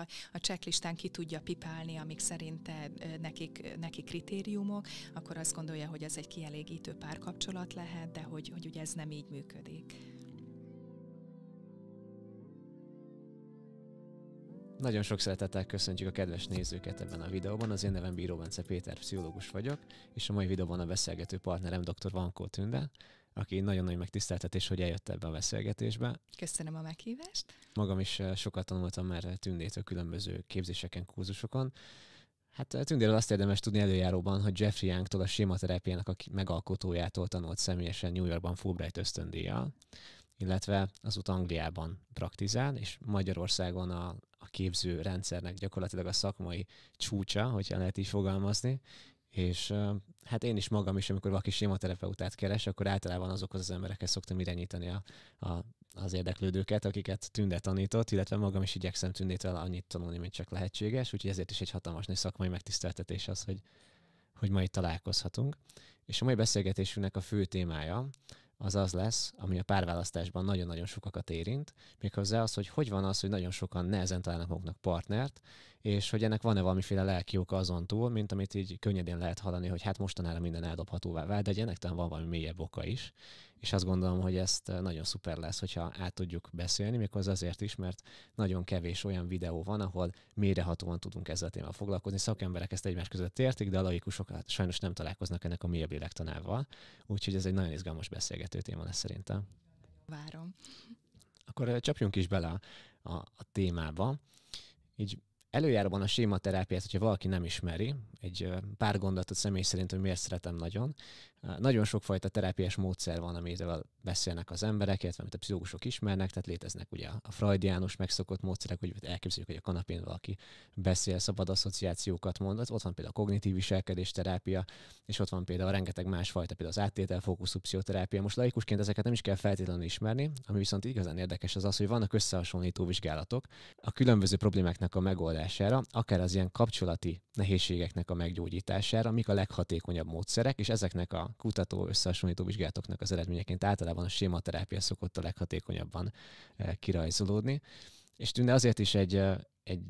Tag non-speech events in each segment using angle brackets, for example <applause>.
a, a checklistán ki tudja pipálni, amik szerinte nekik, neki kritériumok, akkor azt gondolja, hogy ez egy kielégítő párkapcsolat lehet, de hogy, hogy ugye ez nem így működik. Nagyon sok szeretettel köszöntjük a kedves nézőket ebben a videóban. Az én nevem Bíró Bence Péter, pszichológus vagyok, és a mai videóban a beszélgető partnerem dr. Vankó Tünde, aki nagyon nagy megtiszteltetés, hogy eljött ebbe a beszélgetésbe. Köszönöm a meghívást. Magam is eh, sokat tanultam már Tündétől különböző képzéseken, kurzusokon. Hát eh, Tündéről azt érdemes tudni előjáróban, hogy Jeffrey Youngtól, a sématerápiának a megalkotójától tanult személyesen New Yorkban Fulbright ösztöndíjjal, illetve azóta Angliában praktizál, és Magyarországon a, a képző rendszernek gyakorlatilag a szakmai csúcsa, hogyha lehet így fogalmazni, és hát én is magam is, amikor valaki sématerapeutát keres, akkor általában azokhoz az emberekhez szoktam irányítani a, a, az érdeklődőket, akiket Tünde tanított, illetve magam is igyekszem Tündétől annyit tanulni, mint csak lehetséges, úgyhogy ezért is egy hatalmas nagy szakmai megtiszteltetés az, hogy, hogy ma itt találkozhatunk. És a mai beszélgetésünknek a fő témája az az lesz, ami a párválasztásban nagyon-nagyon sokakat érint, méghozzá az, hogy hogy van az, hogy nagyon sokan nehezen találnak maguknak partnert, és hogy ennek van-e valamiféle lelki oka azon túl, mint amit így könnyedén lehet hallani, hogy hát mostanára minden eldobhatóvá vált, de ennek talán van valami mélyebb oka is, és azt gondolom, hogy ezt eh, nagyon szuper lesz, hogyha át tudjuk beszélni, az azért is, mert nagyon kevés olyan videó van, ahol mélyrehatóan tudunk ezzel a témával foglalkozni. Szakemberek ezt egymás között értik, de a laikusok sajnos nem találkoznak ennek a mélyebb lélektanával, úgyhogy ez egy nagyon izgalmas beszélgető téma lesz szerintem. Várom. Akkor eh, csapjunk is bele a, a, a témába. Így előjáróban a sématerápiát, hogyha valaki nem ismeri, egy eh, pár gondolatot személy szerint, hogy miért szeretem nagyon, nagyon sokfajta terápiás módszer van, amivel beszélnek az emberek, illetve amit a pszichológusok ismernek, tehát léteznek ugye a freudiánus megszokott módszerek, hogy elképzeljük, hogy a kanapén valaki beszél, szabad asszociációkat mond, ott van például a kognitív viselkedés terápia, és ott van például a rengeteg másfajta, például az áttételfókuszú pszichoterápia. Most laikusként ezeket nem is kell feltétlenül ismerni, ami viszont igazán érdekes az az, hogy vannak összehasonlító vizsgálatok a különböző problémáknak a megoldására, akár az ilyen kapcsolati nehézségeknek a meggyógyítására, mik a leghatékonyabb módszerek, és ezeknek a kutató összehasonlító vizsgálatoknak az eredményeként általában a sématerápia szokott a leghatékonyabban e, kirajzolódni. És tűnne azért is egy, e, egy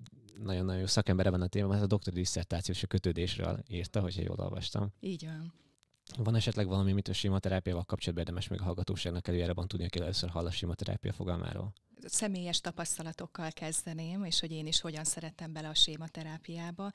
nagyon-nagyon jó szakembere van a téma, mert a doktori disszertációs a kötődésről írta, hogyha jól olvastam. Így van. Van esetleg valami, mit a sématerápiával kapcsolatban érdemes még a hallgatóságnak előjárában tudni, aki először hall a sématerápia fogalmáról? személyes tapasztalatokkal kezdeném, és hogy én is hogyan szerettem bele a sématerápiába.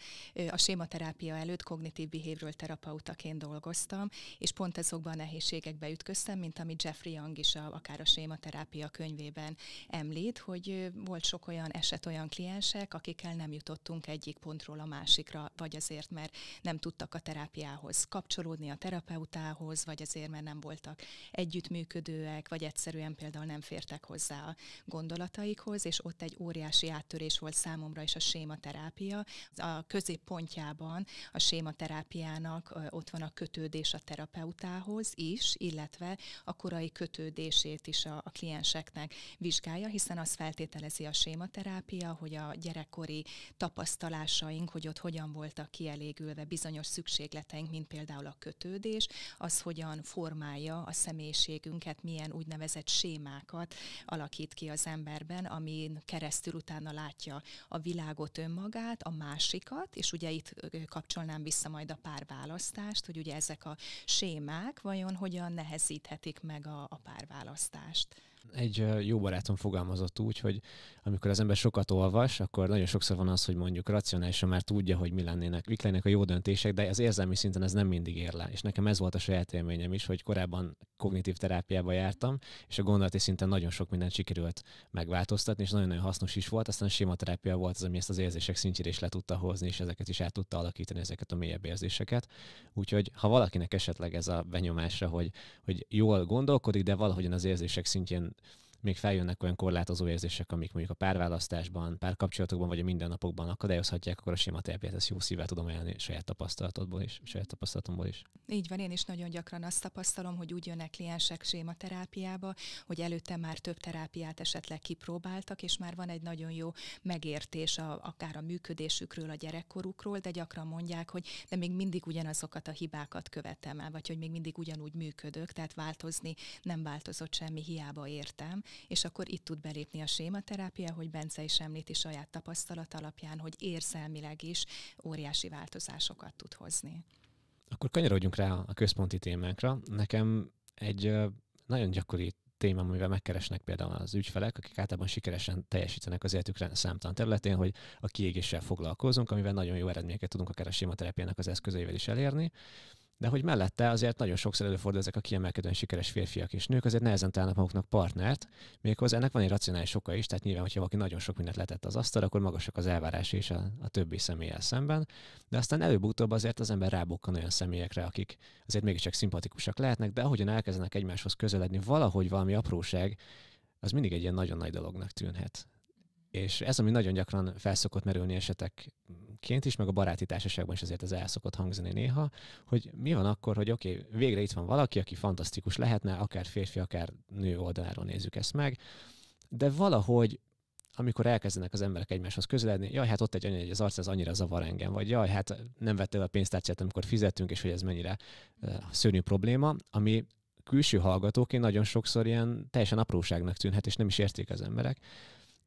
A sématerápia előtt kognitív behavioral terapeutaként dolgoztam, és pont ezokban a nehézségekbe ütköztem, mint amit Jeffrey Young is a, akár a sématerápia könyvében említ, hogy volt sok olyan eset, olyan kliensek, akikkel nem jutottunk egyik pontról a másikra, vagy azért, mert nem tudtak a terápiához kapcsolódni, a terapeutához, vagy azért, mert nem voltak együttműködőek, vagy egyszerűen például nem fértek hozzá a gondolataikhoz, és ott egy óriási áttörés volt számomra is a sématerápia. A középpontjában a sématerápiának ott van a kötődés a terapeutához is, illetve a korai kötődését is a, a klienseknek vizsgálja, hiszen az feltételezi a sématerápia, hogy a gyerekkori tapasztalásaink, hogy ott hogyan voltak kielégülve bizonyos szükségleteink, mint például a kötődés, az hogyan formálja a személyiségünket, milyen úgynevezett sémákat alakít ki az az emberben, amin keresztül utána látja a világot önmagát, a másikat, és ugye itt kapcsolnám vissza majd a párválasztást, hogy ugye ezek a sémák vajon hogyan nehezíthetik meg a, a párválasztást. Egy jó barátom fogalmazott úgy, hogy amikor az ember sokat olvas, akkor nagyon sokszor van az, hogy mondjuk racionálisan már tudja, hogy mi lennének, mik lennének a jó döntések, de az érzelmi szinten ez nem mindig ér le. És nekem ez volt a saját élményem is, hogy korábban kognitív terápiába jártam, és a gondolati szinten nagyon sok mindent sikerült megváltoztatni, és nagyon-nagyon hasznos is volt. Aztán a sématerápia volt az, ami ezt az érzések szintjére is le tudta hozni, és ezeket is át tudta alakítani, ezeket a mélyebb érzéseket. Úgyhogy ha valakinek esetleg ez a benyomásra, hogy, hogy jól gondolkodik, de valahogyan az érzések szintjén it. még feljönnek olyan korlátozó érzések, amik mondjuk a párválasztásban, párkapcsolatokban vagy a mindennapokban akadályozhatják, akkor a sima terápiát ezt jó szívvel tudom ajánlani saját tapasztalatodból is, saját tapasztalatomból is. Így van, én is nagyon gyakran azt tapasztalom, hogy úgy jönnek kliensek sématerápiába, hogy előtte már több terápiát esetleg kipróbáltak, és már van egy nagyon jó megértés a, akár a működésükről, a gyerekkorukról, de gyakran mondják, hogy de még mindig ugyanazokat a hibákat követem el, vagy hogy még mindig ugyanúgy működök, tehát változni nem változott semmi, hiába értem és akkor itt tud belépni a sématerápia, hogy Bence is említi saját tapasztalat alapján, hogy érzelmileg is óriási változásokat tud hozni. Akkor kanyarodjunk rá a központi témánkra. Nekem egy nagyon gyakori téma, amivel megkeresnek például az ügyfelek, akik általában sikeresen teljesítenek az életükre számtalan területén, hogy a kiégéssel foglalkozunk, amivel nagyon jó eredményeket tudunk akár a sématerápiának az eszközeivel is elérni de hogy mellette azért nagyon sokszor előfordul ezek a kiemelkedően sikeres férfiak és nők, azért nehezen találnak maguknak partnert, méghozzá ennek van egy racionális oka is, tehát nyilván, hogyha valaki nagyon sok mindent letett az asztalra, akkor magasak az elvárás és a, a többi személyel szemben, de aztán előbb-utóbb azért az ember rábukkan olyan személyekre, akik azért mégiscsak szimpatikusak lehetnek, de ahogyan elkezdenek egymáshoz közeledni, valahogy valami apróság, az mindig egy ilyen nagyon nagy dolognak tűnhet. És ez, ami nagyon gyakran felszokott merülni esetek ként is, meg a baráti társaságban is azért ez el szokott hangzani néha, hogy mi van akkor, hogy oké, okay, végre itt van valaki, aki fantasztikus lehetne, akár férfi, akár nő oldaláról nézzük ezt meg, de valahogy amikor elkezdenek az emberek egymáshoz közeledni, jaj, hát ott egy anya, az arc, az annyira zavar engem, vagy jaj, hát nem vettél a pénztárcát, amikor fizettünk, és hogy ez mennyire uh, szörnyű probléma, ami külső hallgatóként nagyon sokszor ilyen teljesen apróságnak tűnhet, és nem is értik az emberek.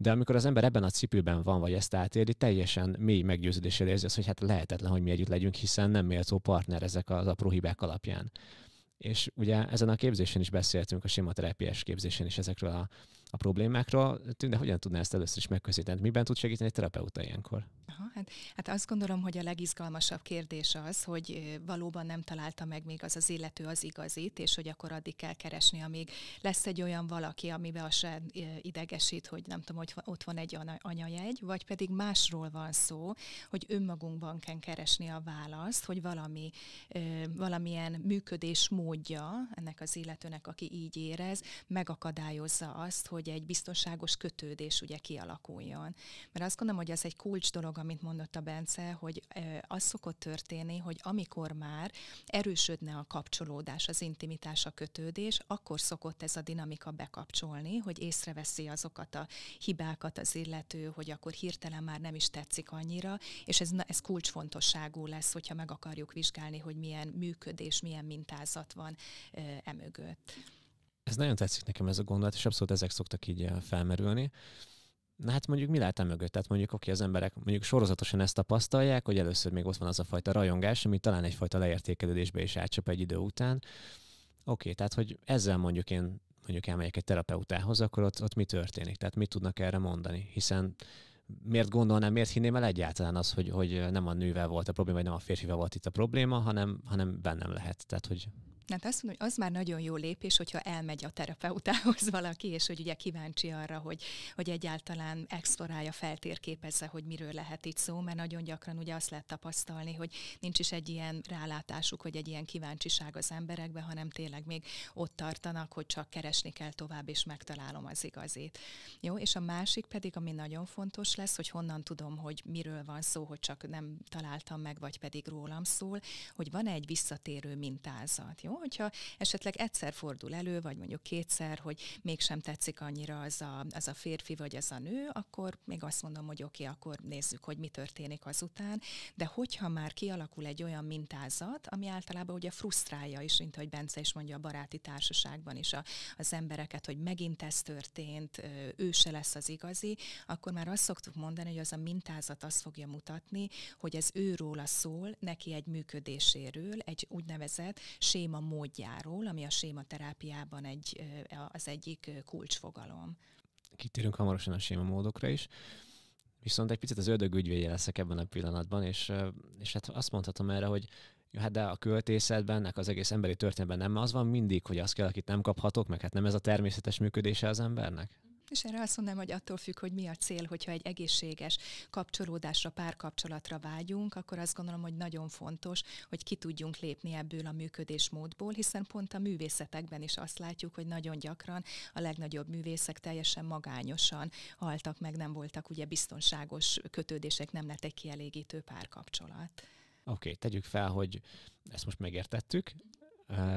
De amikor az ember ebben a cipőben van, vagy ezt átéri, teljesen mély meggyőződéssel érzi azt, hogy hát lehetetlen, hogy mi együtt legyünk, hiszen nem méltó partner ezek az apró hibák alapján. És ugye ezen a képzésen is beszéltünk, a sima képzésen is ezekről a, a problémákról. de hogyan tudná ezt először is megközelíteni? Miben tud segíteni egy terapeuta ilyenkor? Aha, hát, hát azt gondolom, hogy a legizgalmasabb kérdés az, hogy valóban nem találta meg még az az illető az igazit, és hogy akkor addig kell keresni, amíg lesz egy olyan valaki, amiben az se idegesít, hogy nem tudom, hogy ott van egy anyajegy, vagy pedig másról van szó, hogy önmagunkban kell keresni a választ, hogy valami, valamilyen működés módja ennek az illetőnek, aki így érez, megakadályozza azt, hogy egy biztonságos kötődés ugye kialakuljon. Mert azt gondolom, hogy ez egy kulcs dolog, amit mondott a Bence, hogy az szokott történni, hogy amikor már erősödne a kapcsolódás, az intimitás, a kötődés, akkor szokott ez a dinamika bekapcsolni, hogy észreveszi azokat a hibákat az illető, hogy akkor hirtelen már nem is tetszik annyira, és ez, ez kulcsfontosságú lesz, hogyha meg akarjuk vizsgálni, hogy milyen működés, milyen mintázat van emögött. Ez nagyon tetszik nekem ez a gondolat, és abszolút ezek szoktak így felmerülni. Na hát mondjuk mi lehet mögött? Tehát mondjuk oké, az emberek mondjuk sorozatosan ezt tapasztalják, hogy először még ott van az a fajta rajongás, ami talán egyfajta leértékelődésbe is átcsap egy idő után. Oké, tehát hogy ezzel mondjuk én mondjuk elmegyek egy terapeutához, akkor ott, ott mi történik? Tehát mit tudnak erre mondani? Hiszen miért gondolnám, miért hinném el egyáltalán az, hogy, hogy nem a nővel volt a probléma, vagy nem a férfivel volt itt a probléma, hanem, hanem bennem lehet. Tehát, hogy Hát azt mondom, hogy az már nagyon jó lépés, hogyha elmegy a terapeutához <laughs> valaki, és hogy ugye kíváncsi arra, hogy, hogy egyáltalán explorálja, feltérképezze, hogy miről lehet itt szó, mert nagyon gyakran ugye azt lehet tapasztalni, hogy nincs is egy ilyen rálátásuk, hogy egy ilyen kíváncsiság az emberekbe, hanem tényleg még ott tartanak, hogy csak keresni kell tovább, és megtalálom az igazét. Jó, és a másik pedig, ami nagyon fontos lesz, hogy honnan tudom, hogy miről van szó, hogy csak nem találtam meg, vagy pedig rólam szól, hogy van egy visszatérő mintázat, jó? hogyha esetleg egyszer fordul elő, vagy mondjuk kétszer, hogy mégsem tetszik annyira az a, az a férfi, vagy az a nő, akkor még azt mondom, hogy oké, okay, akkor nézzük, hogy mi történik azután. De hogyha már kialakul egy olyan mintázat, ami általában ugye frusztrálja is, mint ahogy Bence is mondja a baráti társaságban is a, az embereket, hogy megint ez történt, ő se lesz az igazi, akkor már azt szoktuk mondani, hogy az a mintázat azt fogja mutatni, hogy ez őróla szól, neki egy működéséről, egy úgynevezett séma módjáról, ami a sématerápiában egy, az egyik kulcsfogalom. Kitérünk hamarosan a séma módokra is. Viszont egy picit az ördög ügyvédje leszek ebben a pillanatban, és, és hát azt mondhatom erre, hogy jó, hát de a költészetben, az egész emberi történetben nem az van mindig, hogy azt kell, akit nem kaphatok, meg hát nem ez a természetes működése az embernek? És erre azt mondanám, hogy attól függ, hogy mi a cél, hogyha egy egészséges kapcsolódásra, párkapcsolatra vágyunk, akkor azt gondolom, hogy nagyon fontos, hogy ki tudjunk lépni ebből a működésmódból, hiszen pont a művészetekben is azt látjuk, hogy nagyon gyakran a legnagyobb művészek teljesen magányosan haltak meg, nem voltak ugye biztonságos kötődések, nem lett egy kielégítő párkapcsolat. Oké, okay, tegyük fel, hogy ezt most megértettük,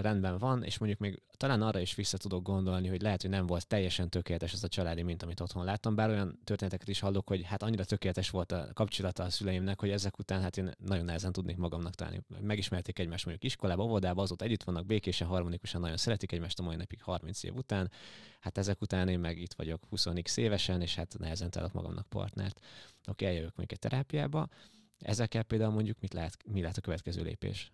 rendben van, és mondjuk még talán arra is vissza tudok gondolni, hogy lehet, hogy nem volt teljesen tökéletes az a családi mint amit otthon láttam, bár olyan történeteket is hallok, hogy hát annyira tökéletes volt a kapcsolata a szüleimnek, hogy ezek után hát én nagyon nehezen tudnék magamnak találni. Megismerték egymást mondjuk iskolába, óvodába, azóta együtt vannak békésen, harmonikusan, nagyon szeretik egymást a mai napig 30 év után. Hát ezek után én meg itt vagyok 20 évesen, és hát nehezen találok magamnak partnert, Oké, eljövök még egy terápiába. Ezekkel például mondjuk mit lehet, mi lehet a következő lépés?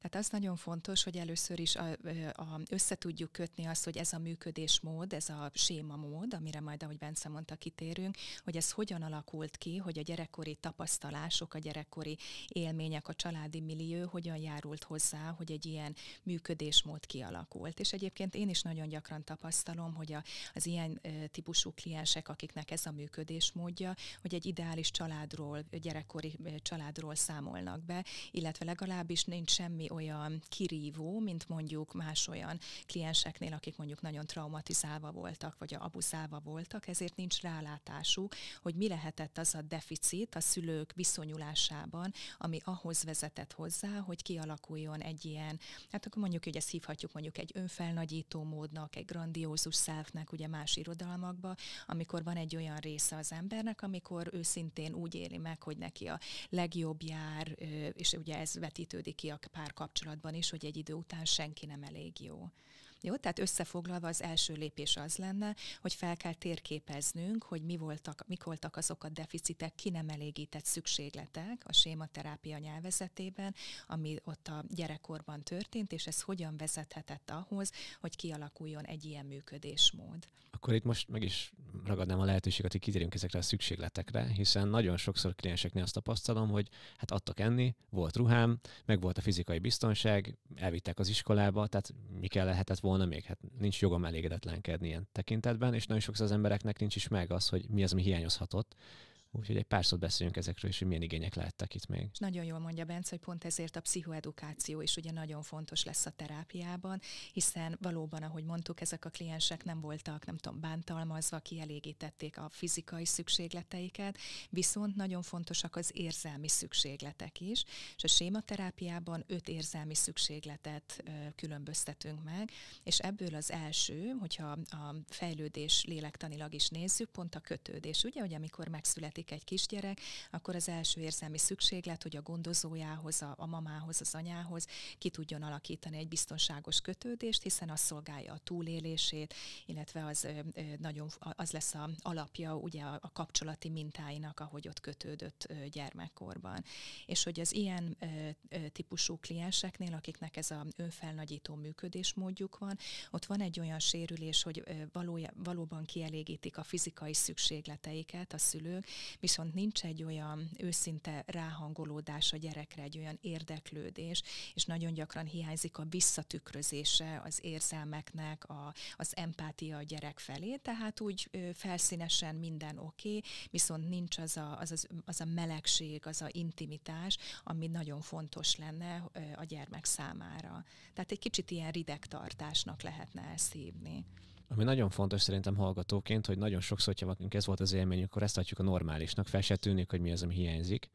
Tehát az nagyon fontos, hogy először is a, a, összetudjuk kötni azt, hogy ez a működésmód, ez a mód, amire majd, ahogy Bence mondta, kitérünk, hogy ez hogyan alakult ki, hogy a gyerekkori tapasztalások, a gyerekkori élmények, a családi millió hogyan járult hozzá, hogy egy ilyen működésmód kialakult. És egyébként én is nagyon gyakran tapasztalom, hogy a, az ilyen típusú kliensek, akiknek ez a működésmódja, hogy egy ideális családról, gyerekkori családról számolnak be, illetve legalábbis nincs semmi olyan kirívó, mint mondjuk más olyan klienseknél, akik mondjuk nagyon traumatizálva voltak, vagy abuzálva voltak, ezért nincs rálátásuk, hogy mi lehetett az a deficit a szülők viszonyulásában, ami ahhoz vezetett hozzá, hogy kialakuljon egy ilyen, hát akkor mondjuk, hogy ezt hívhatjuk mondjuk egy önfelnagyító módnak, egy grandiózus szelfnek, ugye más irodalmakba, amikor van egy olyan része az embernek, amikor őszintén úgy éli meg, hogy neki a legjobb jár, és ugye ez vetítődik ki a pár kapcsolatban is, hogy egy idő után senki nem elég jó. Jó, tehát összefoglalva az első lépés az lenne, hogy fel kell térképeznünk, hogy mi voltak, mik voltak azok a deficitek, ki nem elégített szükségletek a sématerápia nyelvezetében, ami ott a gyerekkorban történt, és ez hogyan vezethetett ahhoz, hogy kialakuljon egy ilyen működésmód. Akkor itt most meg is ragadnám a lehetőséget, hogy kiderjünk ezekre a szükségletekre, hiszen nagyon sokszor klienseknél azt tapasztalom, hogy hát adtak enni, volt ruhám, meg volt a fizikai biztonság, elvittek az iskolába, tehát mi kell lehetett volna volna még, hát nincs jogom elégedetlenkedni ilyen tekintetben, és nagyon sokszor az embereknek nincs is meg az, hogy mi az, ami hiányozhatott, Úgyhogy egy pár szót beszéljünk ezekről, és hogy milyen igények lehettek itt még. És nagyon jól mondja Bence, hogy pont ezért a pszichoedukáció is ugye nagyon fontos lesz a terápiában, hiszen valóban, ahogy mondtuk, ezek a kliensek nem voltak, nem tudom, bántalmazva, kielégítették a fizikai szükségleteiket, viszont nagyon fontosak az érzelmi szükségletek is, és a sématerápiában öt érzelmi szükségletet ö, különböztetünk meg, és ebből az első, hogyha a fejlődés lélektanilag is nézzük, pont a kötődés, ugye, hogy amikor megszületik születik egy kisgyerek, akkor az első érzelmi szükséglet, hogy a gondozójához, a, a mamához, az anyához ki tudjon alakítani egy biztonságos kötődést, hiszen az szolgálja a túlélését, illetve az ö, nagyon az lesz a alapja ugye a, a kapcsolati mintáinak, ahogy ott kötődött ö, gyermekkorban. És hogy az ilyen ö, típusú klienseknél, akiknek ez a önfelnagyító működésmódjuk van, ott van egy olyan sérülés, hogy valója, valóban kielégítik a fizikai szükségleteiket a szülők, viszont nincs egy olyan őszinte ráhangolódás a gyerekre, egy olyan érdeklődés, és nagyon gyakran hiányzik a visszatükrözése az érzelmeknek, a, az empátia a gyerek felé, tehát úgy felszínesen minden oké, okay, viszont nincs az a, az, az, az a melegség, az a intimitás, ami nagyon fontos lenne a gyermek számára. Tehát egy kicsit ilyen ridegtartásnak lehetne hívni ami nagyon fontos szerintem hallgatóként, hogy nagyon sokszor, hogyha ez volt az élmény, akkor ezt adjuk a normálisnak, fel se tűnik, hogy mi az, ami hiányzik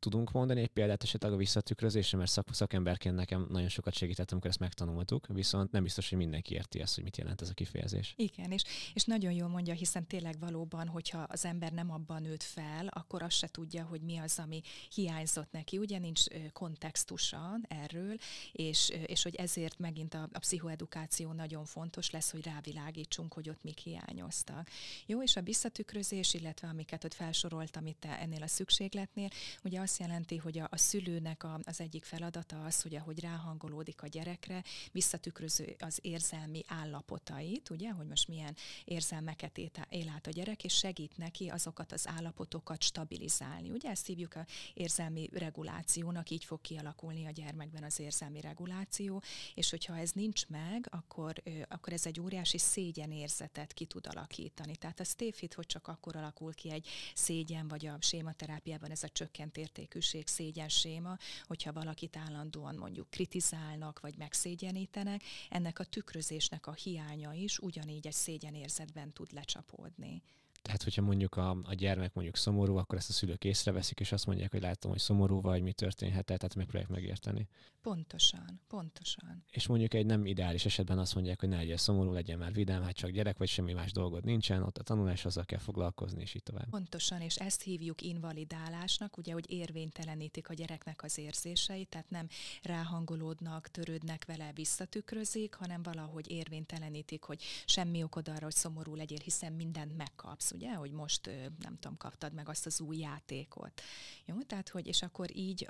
tudunk mondani egy példát esetleg a visszatükrözésre, mert szak, szakemberként nekem nagyon sokat segített, amikor ezt megtanultuk, viszont nem biztos, hogy mindenki érti ezt, hogy mit jelent ez a kifejezés. Igen, és, és nagyon jól mondja, hiszen tényleg valóban, hogyha az ember nem abban nőtt fel, akkor azt se tudja, hogy mi az, ami hiányzott neki. Ugye nincs kontextusa erről, és, és hogy ezért megint a, a pszichoedukáció nagyon fontos lesz, hogy rávilágítsunk, hogy ott mik hiányoztak. Jó, és a visszatükrözés, illetve amiket ott felsoroltam, itt te ennél a szükségletnél, ugye azt azt jelenti, hogy a, a szülőnek a, az egyik feladata az, hogy ahogy ráhangolódik a gyerekre, visszatükröző az érzelmi állapotait, ugye, hogy most milyen érzelmeket él át a gyerek, és segít neki azokat az állapotokat stabilizálni. Ugye ezt hívjuk a érzelmi regulációnak, így fog kialakulni a gyermekben az érzelmi reguláció, és hogyha ez nincs meg, akkor, akkor ez egy óriási szégyenérzetet ki tud alakítani. Tehát az tévhit, hogy csak akkor alakul ki egy szégyen, vagy a sématerápiában ez a csökkent érték értékűség, séma, hogyha valakit állandóan mondjuk kritizálnak, vagy megszégyenítenek, ennek a tükrözésnek a hiánya is ugyanígy egy szégyenérzetben tud lecsapódni. Tehát, hogyha mondjuk a, a gyermek mondjuk szomorú, akkor ezt a szülők észreveszik, és azt mondják, hogy látom, hogy szomorú vagy, mi történhet, tehát megpróbálják megérteni. Pontosan, pontosan. És mondjuk egy nem ideális esetben azt mondják, hogy ne legyen szomorú, legyen már vidám, hát csak gyerek vagy semmi más dolgod nincsen, ott a tanulás, azzal kell foglalkozni, és így tovább. Pontosan, és ezt hívjuk invalidálásnak, ugye, hogy érvénytelenítik a gyereknek az érzéseit, tehát nem ráhangolódnak, törődnek vele, visszatükrözik, hanem valahogy érvénytelenítik, hogy semmi okod arra, hogy szomorú legyél, hiszen mindent megkapsz, ugye, hogy most nem tudom, kaptad meg azt az új játékot. Jó, tehát hogy, és akkor így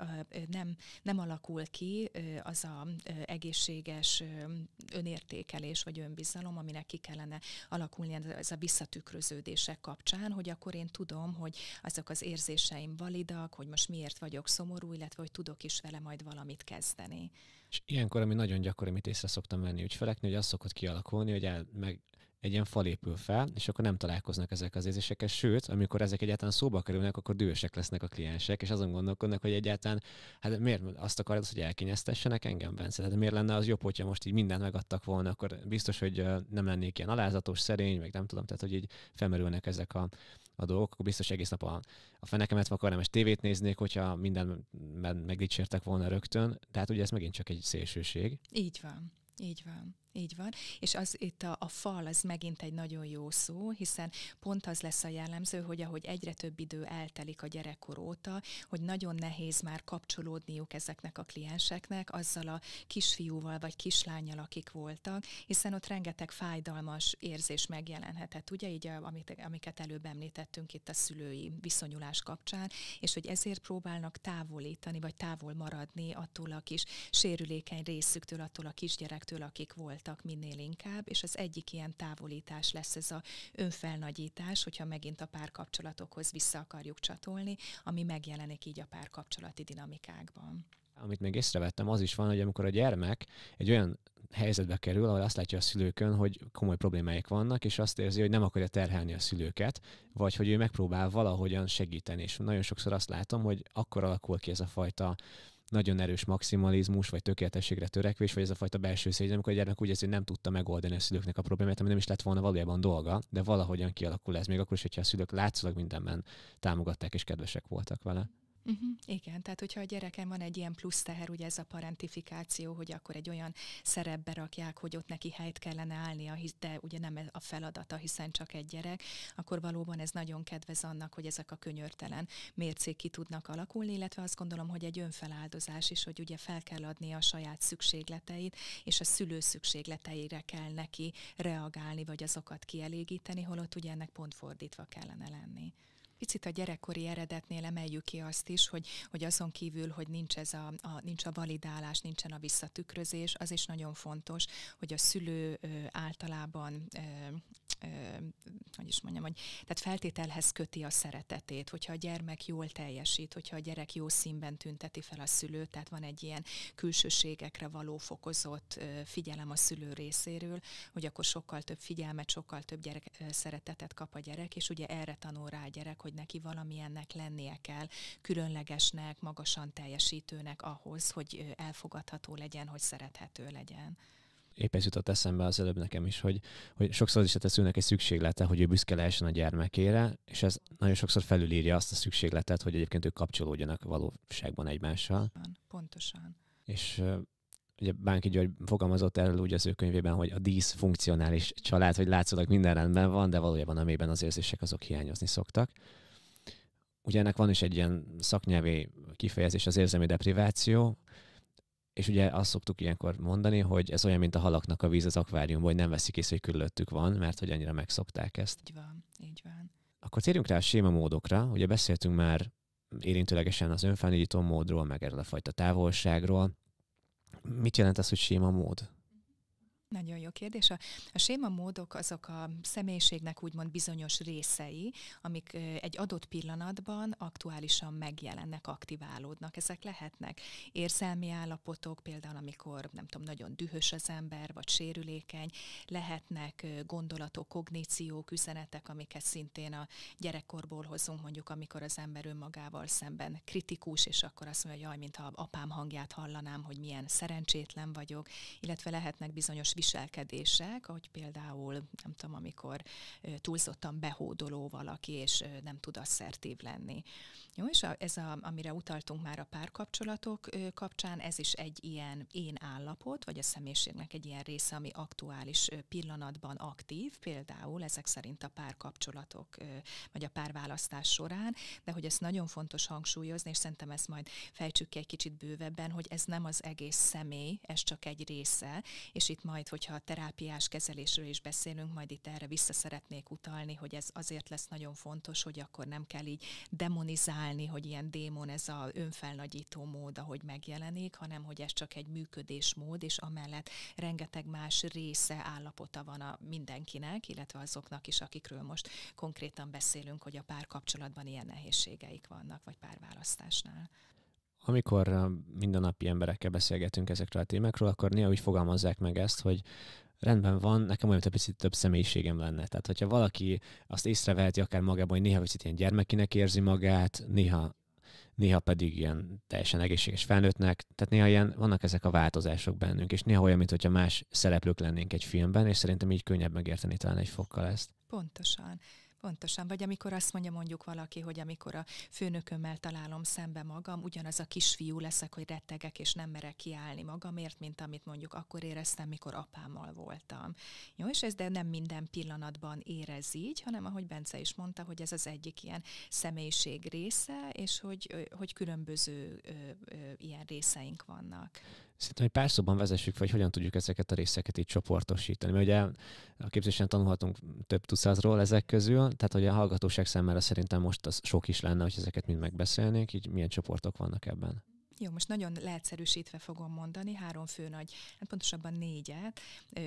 nem, nem alakul ki az a egészséges önértékelés vagy önbizalom, aminek ki kellene alakulni ez a visszatükröződések kapcsán, hogy akkor én tudom, hogy azok az érzéseim validak, hogy most miért vagyok szomorú, illetve hogy tudok is vele majd valamit kezdeni. És ilyenkor, ami nagyon gyakori, amit észre szoktam venni ügyfeleknél, hogy az szokott kialakulni, hogy el, meg egy ilyen fal épül fel, és akkor nem találkoznak ezek az érzésekkel, sőt, amikor ezek egyáltalán szóba kerülnek, akkor dühösek lesznek a kliensek, és azon gondolkodnak, hogy egyáltalán, hát miért azt akarod, hogy elkényeztessenek engem, Bence? Tehát miért lenne az jobb, hogyha most így mindent megadtak volna, akkor biztos, hogy nem lennék ilyen alázatos, szerény, meg nem tudom, tehát hogy így felmerülnek ezek a, a dolgok, akkor biztos egész nap a, a fenekemet akarom, és tévét néznék, hogyha minden megdicsértek volna rögtön. Tehát ugye ez megint csak egy szélsőség. Így van, így van. Így van, és az itt a, a fal, az megint egy nagyon jó szó, hiszen pont az lesz a jellemző, hogy ahogy egyre több idő eltelik a gyerekkor óta, hogy nagyon nehéz már kapcsolódniuk ezeknek a klienseknek azzal a kisfiúval vagy kislányjal, akik voltak, hiszen ott rengeteg fájdalmas érzés megjelenhetett, ugye így, a, amit, amiket előbb említettünk itt a szülői viszonyulás kapcsán, és hogy ezért próbálnak távolítani, vagy távol maradni attól a kis sérülékeny részüktől, attól a kisgyerektől, akik voltak integráltak minél inkább, és az egyik ilyen távolítás lesz ez a önfelnagyítás, hogyha megint a párkapcsolatokhoz vissza akarjuk csatolni, ami megjelenik így a párkapcsolati dinamikákban amit még észrevettem, az is van, hogy amikor a gyermek egy olyan helyzetbe kerül, ahol azt látja a szülőkön, hogy komoly problémáik vannak, és azt érzi, hogy nem akarja terhelni a szülőket, vagy hogy ő megpróbál valahogyan segíteni. És nagyon sokszor azt látom, hogy akkor alakul ki ez a fajta nagyon erős maximalizmus, vagy tökéletességre törekvés, vagy ez a fajta belső szégyen, amikor a gyermek úgy érzi, hogy nem tudta megoldani a szülőknek a problémát, ami nem is lett volna valójában dolga, de valahogyan kialakul ez, még akkor is, hogyha a szülők látszólag mindenben támogatták és kedvesek voltak vele. Uh-huh. Igen, tehát hogyha a gyereken van egy ilyen plusz teher, ugye ez a parentifikáció, hogy akkor egy olyan szerepbe rakják, hogy ott neki helyt kellene állnia, de ugye nem a feladata, hiszen csak egy gyerek, akkor valóban ez nagyon kedvez annak, hogy ezek a könyörtelen mércék ki tudnak alakulni, illetve azt gondolom, hogy egy önfeláldozás is, hogy ugye fel kell adni a saját szükségleteit, és a szülő szükségleteire kell neki reagálni, vagy azokat kielégíteni, holott ugye ennek pont fordítva kellene lenni picit a gyerekkori eredetnél emeljük ki azt is, hogy, hogy azon kívül, hogy nincs, ez a, a, nincs a validálás, nincsen a visszatükrözés, az is nagyon fontos, hogy a szülő ö, általában ö, ö, hogy is mondjam, hogy tehát feltételhez köti a szeretetét, hogyha a gyermek jól teljesít, hogyha a gyerek jó színben tünteti fel a szülőt, tehát van egy ilyen külsőségekre való fokozott figyelem a szülő részéről, hogy akkor sokkal több figyelmet, sokkal több gyerek, szeretetet kap a gyerek, és ugye erre tanul rá a gyerek, hogy hogy neki valamilyennek lennie kell, különlegesnek, magasan teljesítőnek ahhoz, hogy elfogadható legyen, hogy szerethető legyen épp ez jutott eszembe az előbb nekem is, hogy, hogy sokszor is a szülőnek egy szükséglete, hogy ő büszke lehessen a gyermekére, és ez nagyon sokszor felülírja azt a szükségletet, hogy egyébként ők kapcsolódjanak valóságban egymással. Pontosan. És ugye Bánki György fogalmazott el úgy az ő könyvében, hogy a dísz funkcionális család, hogy látszólag minden rendben van, de valójában a mélyben az érzések azok hiányozni szoktak. Ugye ennek van is egy ilyen szaknyelvi kifejezés, az érzelmi depriváció, és ugye azt szoktuk ilyenkor mondani, hogy ez olyan, mint a halaknak a víz az akváriumban, hogy nem veszik észre, hogy körülöttük van, mert hogy annyira megszokták ezt. Így van, így van. Akkor térjünk rá a séma módokra. Ugye beszéltünk már érintőlegesen az önfelnyitó módról, meg erről a fajta távolságról. Mit jelent ez, hogy séma mód? Nagyon jó kérdés. A, a séma módok azok a személyiségnek úgymond bizonyos részei, amik egy adott pillanatban aktuálisan megjelennek, aktiválódnak. Ezek lehetnek érzelmi állapotok, például amikor nem tudom, nagyon dühös az ember, vagy sérülékeny, lehetnek gondolatok, kogníciók, üzenetek, amiket szintén a gyerekkorból hozunk, mondjuk amikor az ember önmagával szemben kritikus, és akkor azt mondja, hogy jaj, mintha apám hangját hallanám, hogy milyen szerencsétlen vagyok, illetve lehetnek bizonyos viselkedések, ahogy például, nem tudom, amikor túlzottan behódoló valaki, és nem tud asszertív lenni. Jó, és a, ez, a, amire utaltunk már a párkapcsolatok kapcsán, ez is egy ilyen én állapot, vagy a személyiségnek egy ilyen része, ami aktuális pillanatban aktív, például ezek szerint a párkapcsolatok, vagy a párválasztás során, de hogy ezt nagyon fontos hangsúlyozni, és szerintem ezt majd fejtsük ki egy kicsit bővebben, hogy ez nem az egész személy, ez csak egy része, és itt majd, hogyha a terápiás kezelésről is beszélünk, majd itt erre vissza szeretnék utalni, hogy ez azért lesz nagyon fontos, hogy akkor nem kell így demonizálni, állni, hogy ilyen démon ez a önfelnagyító mód, ahogy megjelenik, hanem hogy ez csak egy működésmód, és amellett rengeteg más része, állapota van a mindenkinek, illetve azoknak is, akikről most konkrétan beszélünk, hogy a párkapcsolatban ilyen nehézségeik vannak, vagy párválasztásnál. Amikor mindennapi emberekkel beszélgetünk ezekről a témákról, akkor néha úgy fogalmazzák meg ezt, hogy rendben van, nekem olyan, mint picit több személyiségem lenne. Tehát, hogyha valaki azt észreveheti akár magában, hogy néha picit ilyen gyermekinek érzi magát, néha néha pedig ilyen teljesen egészséges felnőttnek, tehát néha ilyen, vannak ezek a változások bennünk, és néha olyan, mintha más szereplők lennénk egy filmben, és szerintem így könnyebb megérteni talán egy fokkal ezt. Pontosan. Pontosan, vagy amikor azt mondja mondjuk valaki, hogy amikor a főnökömmel találom szembe magam, ugyanaz a kisfiú leszek, hogy rettegek és nem merek kiállni magamért, mint amit mondjuk akkor éreztem, mikor apámmal voltam. Jó, és ez de nem minden pillanatban érez így, hanem ahogy Bence is mondta, hogy ez az egyik ilyen személyiség része, és hogy, hogy különböző ö, ö, ilyen részeink vannak. Szerintem hogy pár szóban vezessük fel, hogy hogyan tudjuk ezeket a részeket így csoportosítani. Mert ugye a képzésen tanulhatunk több tucatról ezek közül, tehát hogy a hallgatóság számára szerintem most az sok is lenne, hogy ezeket mind megbeszélnék, így milyen csoportok vannak ebben. Jó, most nagyon leegyszerűsítve fogom mondani, három fő nagy, hát pontosabban négyet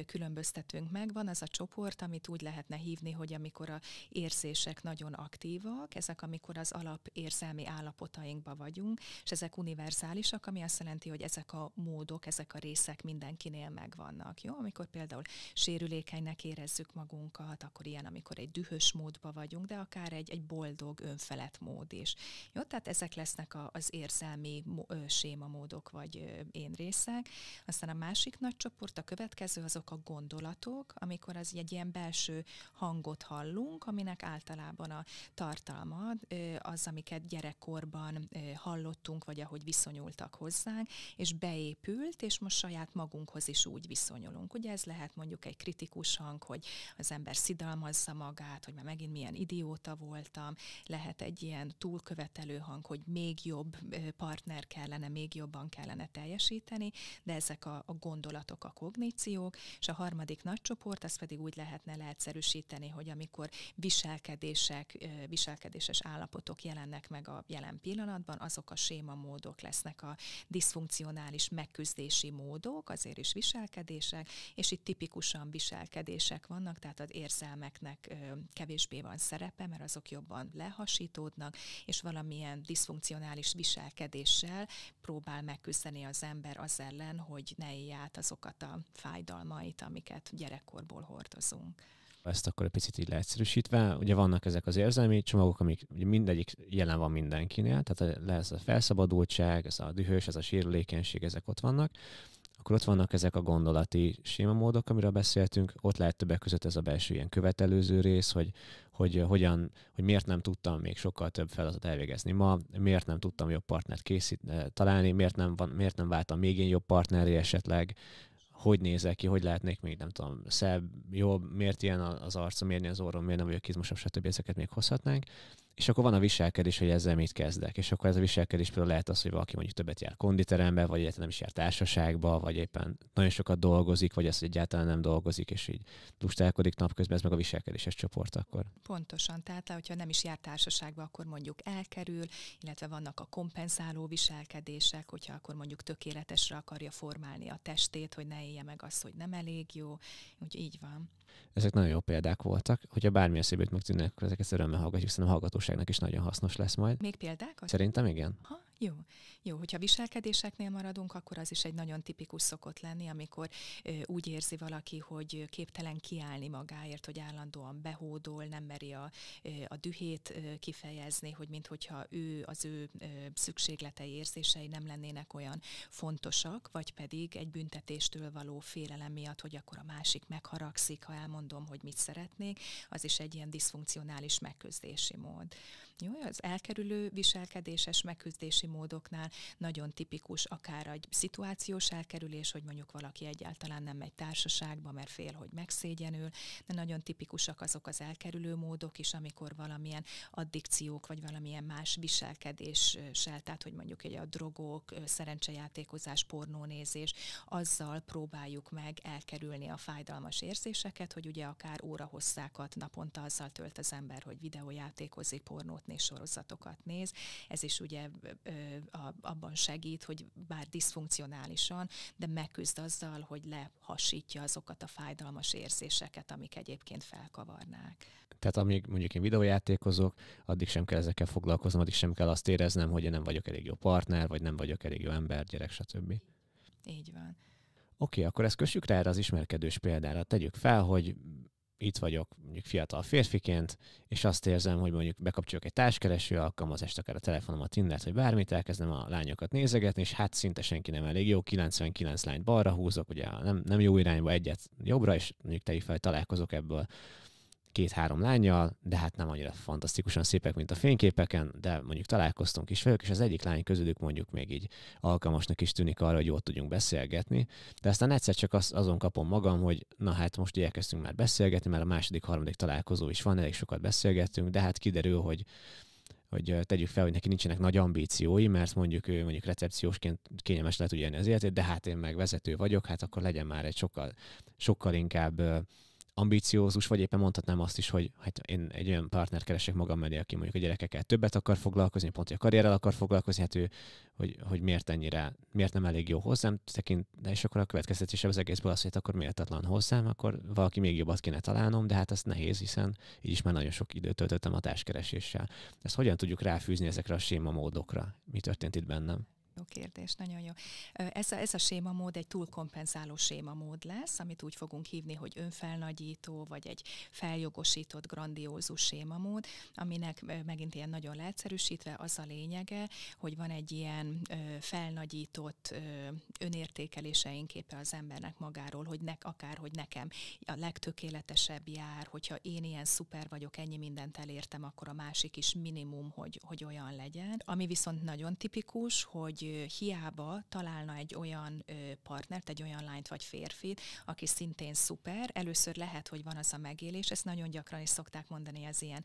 különböztetünk meg. Van az a csoport, amit úgy lehetne hívni, hogy amikor a érzések nagyon aktívak, ezek amikor az alap érzelmi állapotainkba vagyunk, és ezek univerzálisak, ami azt jelenti, hogy ezek a módok, ezek a részek mindenkinél megvannak. Jó, amikor például sérülékenynek érezzük magunkat, akkor ilyen, amikor egy dühös módba vagyunk, de akár egy, egy boldog, önfelett mód is. Jó, tehát ezek lesznek a, az érzelmi ö, sémamódok vagy én részek. Aztán a másik nagy csoport, a következő azok a gondolatok, amikor az egy ilyen belső hangot hallunk, aminek általában a tartalma az, amiket gyerekkorban hallottunk, vagy ahogy viszonyultak hozzánk, és beépült, és most saját magunkhoz is úgy viszonyulunk. Ugye ez lehet mondjuk egy kritikus hang, hogy az ember szidalmazza magát, hogy már megint milyen idióta voltam, lehet egy ilyen túlkövetelő hang, hogy még jobb partner kell kellene, még jobban kellene teljesíteni, de ezek a, a gondolatok, a kogníciók, és a harmadik nagy csoport, az pedig úgy lehetne leegyszerűsíteni, hogy amikor viselkedések, viselkedéses állapotok jelennek meg a jelen pillanatban, azok a sémamódok lesznek a diszfunkcionális megküzdési módok, azért is viselkedések, és itt tipikusan viselkedések vannak, tehát az érzelmeknek kevésbé van szerepe, mert azok jobban lehasítódnak, és valamilyen diszfunkcionális viselkedéssel próbál megküzdeni az ember az ellen, hogy ne élj át azokat a fájdalmait, amiket gyerekkorból hordozunk. Ezt akkor egy picit így leegyszerűsítve, ugye vannak ezek az érzelmi csomagok, amik ugye mindegyik jelen van mindenkinél, tehát lesz a felszabadultság, ez a dühös, ez a sérülékenység, ezek ott vannak, akkor ott vannak ezek a gondolati sémamódok, amiről beszéltünk, ott lehet többek között ez a belső ilyen követelőző rész, hogy, hogy, uh, hogyan, hogy miért nem tudtam még sokkal több feladatot elvégezni ma, miért nem tudtam jobb partnert készít, uh, találni, miért nem, van, miért nem váltam még én jobb partneré esetleg, hogy nézek ki, hogy lehetnék még, nem tudom, szebb, jobb, miért ilyen az arcom, miért ilyen az orrom, miért nem vagyok kizmosabb, stb. ezeket még hozhatnánk és akkor van a viselkedés, hogy ezzel mit kezdek. És akkor ez a viselkedés például lehet az, hogy valaki mondjuk többet jár konditerembe, vagy egyáltalán nem is jár társaságba, vagy éppen nagyon sokat dolgozik, vagy az egyáltalán nem dolgozik, és így lustálkodik napközben, ez meg a viselkedéses csoport akkor. Pontosan, tehát hogyha nem is jár társaságba, akkor mondjuk elkerül, illetve vannak a kompenzáló viselkedések, hogyha akkor mondjuk tökéletesre akarja formálni a testét, hogy ne élje meg azt, hogy nem elég jó. Úgy így van ezek nagyon jó példák voltak. Hogyha bármi eszébe jutnak tűnnek, ezeket örömmel hallgatjuk, szerintem a hallgatóságnak is nagyon hasznos lesz majd. Még példák Szerintem igen. Ha? Jó, jó, hogyha viselkedéseknél maradunk, akkor az is egy nagyon tipikus szokott lenni, amikor ö, úgy érzi valaki, hogy képtelen kiállni magáért, hogy állandóan behódol, nem meri a, a dühét kifejezni, hogy minthogyha ő, az ő szükségletei, érzései nem lennének olyan fontosak, vagy pedig egy büntetéstől való félelem miatt, hogy akkor a másik megharagszik, ha elmondom, hogy mit szeretnék, az is egy ilyen diszfunkcionális megküzdési mód. Jó, az elkerülő viselkedéses megküzdési elkerülési módoknál nagyon tipikus akár egy szituációs elkerülés, hogy mondjuk valaki egyáltalán nem megy társaságba, mert fél, hogy megszégyenül, de nagyon tipikusak azok az elkerülő módok is, amikor valamilyen addikciók, vagy valamilyen más viselkedéssel, tehát hogy mondjuk egy a drogok, szerencsejátékozás, pornónézés, azzal próbáljuk meg elkerülni a fájdalmas érzéseket, hogy ugye akár órahosszákat naponta azzal tölt az ember, hogy videójátékozik, pornót néz, sorozatokat néz. Ez is ugye a, abban segít, hogy bár diszfunkcionálisan, de megküzd azzal, hogy lehasítja azokat a fájdalmas érzéseket, amik egyébként felkavarnák. Tehát amíg mondjuk én videójátékozok, addig sem kell ezekkel foglalkoznom, addig sem kell azt éreznem, hogy én nem vagyok elég jó partner, vagy nem vagyok elég jó ember, gyerek, stb. Így van. Oké, okay, akkor ezt kössük rá erre az ismerkedős példára. Tegyük fel, hogy itt vagyok mondjuk fiatal férfiként, és azt érzem, hogy mondjuk bekapcsolok egy társkereső alkalmazást, akár a telefonomat, Tindert, hogy bármit, elkezdem a lányokat nézegetni, és hát szinte senki nem elég jó, 99 lányt balra húzok, ugye nem, nem jó irányba, egyet jobbra, és mondjuk tejfel találkozok ebből két-három lányjal, de hát nem annyira fantasztikusan szépek, mint a fényképeken, de mondjuk találkoztunk is velük, és az egyik lány közülük mondjuk még így alkalmasnak is tűnik arra, hogy jól tudjunk beszélgetni, de aztán egyszer csak az, azon kapom magam, hogy na hát most elkezdtünk már beszélgetni, mert a második, harmadik találkozó is van, elég sokat beszélgettünk, de hát kiderül, hogy hogy tegyük fel, hogy neki nincsenek nagy ambíciói, mert mondjuk ő mondjuk recepciósként kényelmes lehet ugye az életét, de hát én meg vezető vagyok, hát akkor legyen már egy sokkal, sokkal inkább ambiciózus, vagy éppen mondhatnám azt is, hogy hát én egy olyan partner keresek magam mellé, aki mondjuk a gyerekekkel többet akar foglalkozni, pont hogy a karrierrel akar foglalkozni, hát ő, hogy, hogy miért ennyire, miért nem elég jó hozzám, tekint, de és akkor a következtetése az egészből az, hogy hát akkor méltatlan hozzám, akkor valaki még jobbat kéne találnom, de hát ez nehéz, hiszen így is már nagyon sok időt töltöttem a társkereséssel. Ezt hogyan tudjuk ráfűzni ezekre a sémamódokra? Mi történt itt bennem? Jó kérdés, nagyon jó. Ez a, ez a sémamód egy túlkompenzáló sémamód lesz, amit úgy fogunk hívni, hogy önfelnagyító, vagy egy feljogosított, grandiózus sémamód, aminek megint ilyen nagyon leegyszerűsítve az a lényege, hogy van egy ilyen felnagyított képe az embernek magáról, hogy nek, akár, hogy nekem a legtökéletesebb jár, hogyha én ilyen szuper vagyok, ennyi mindent elértem, akkor a másik is minimum, hogy, hogy olyan legyen. Ami viszont nagyon tipikus, hogy hogy hiába találna egy olyan partnert, egy olyan lányt vagy férfit, aki szintén szuper, először lehet, hogy van az a megélés, ezt nagyon gyakran is szokták mondani az ilyen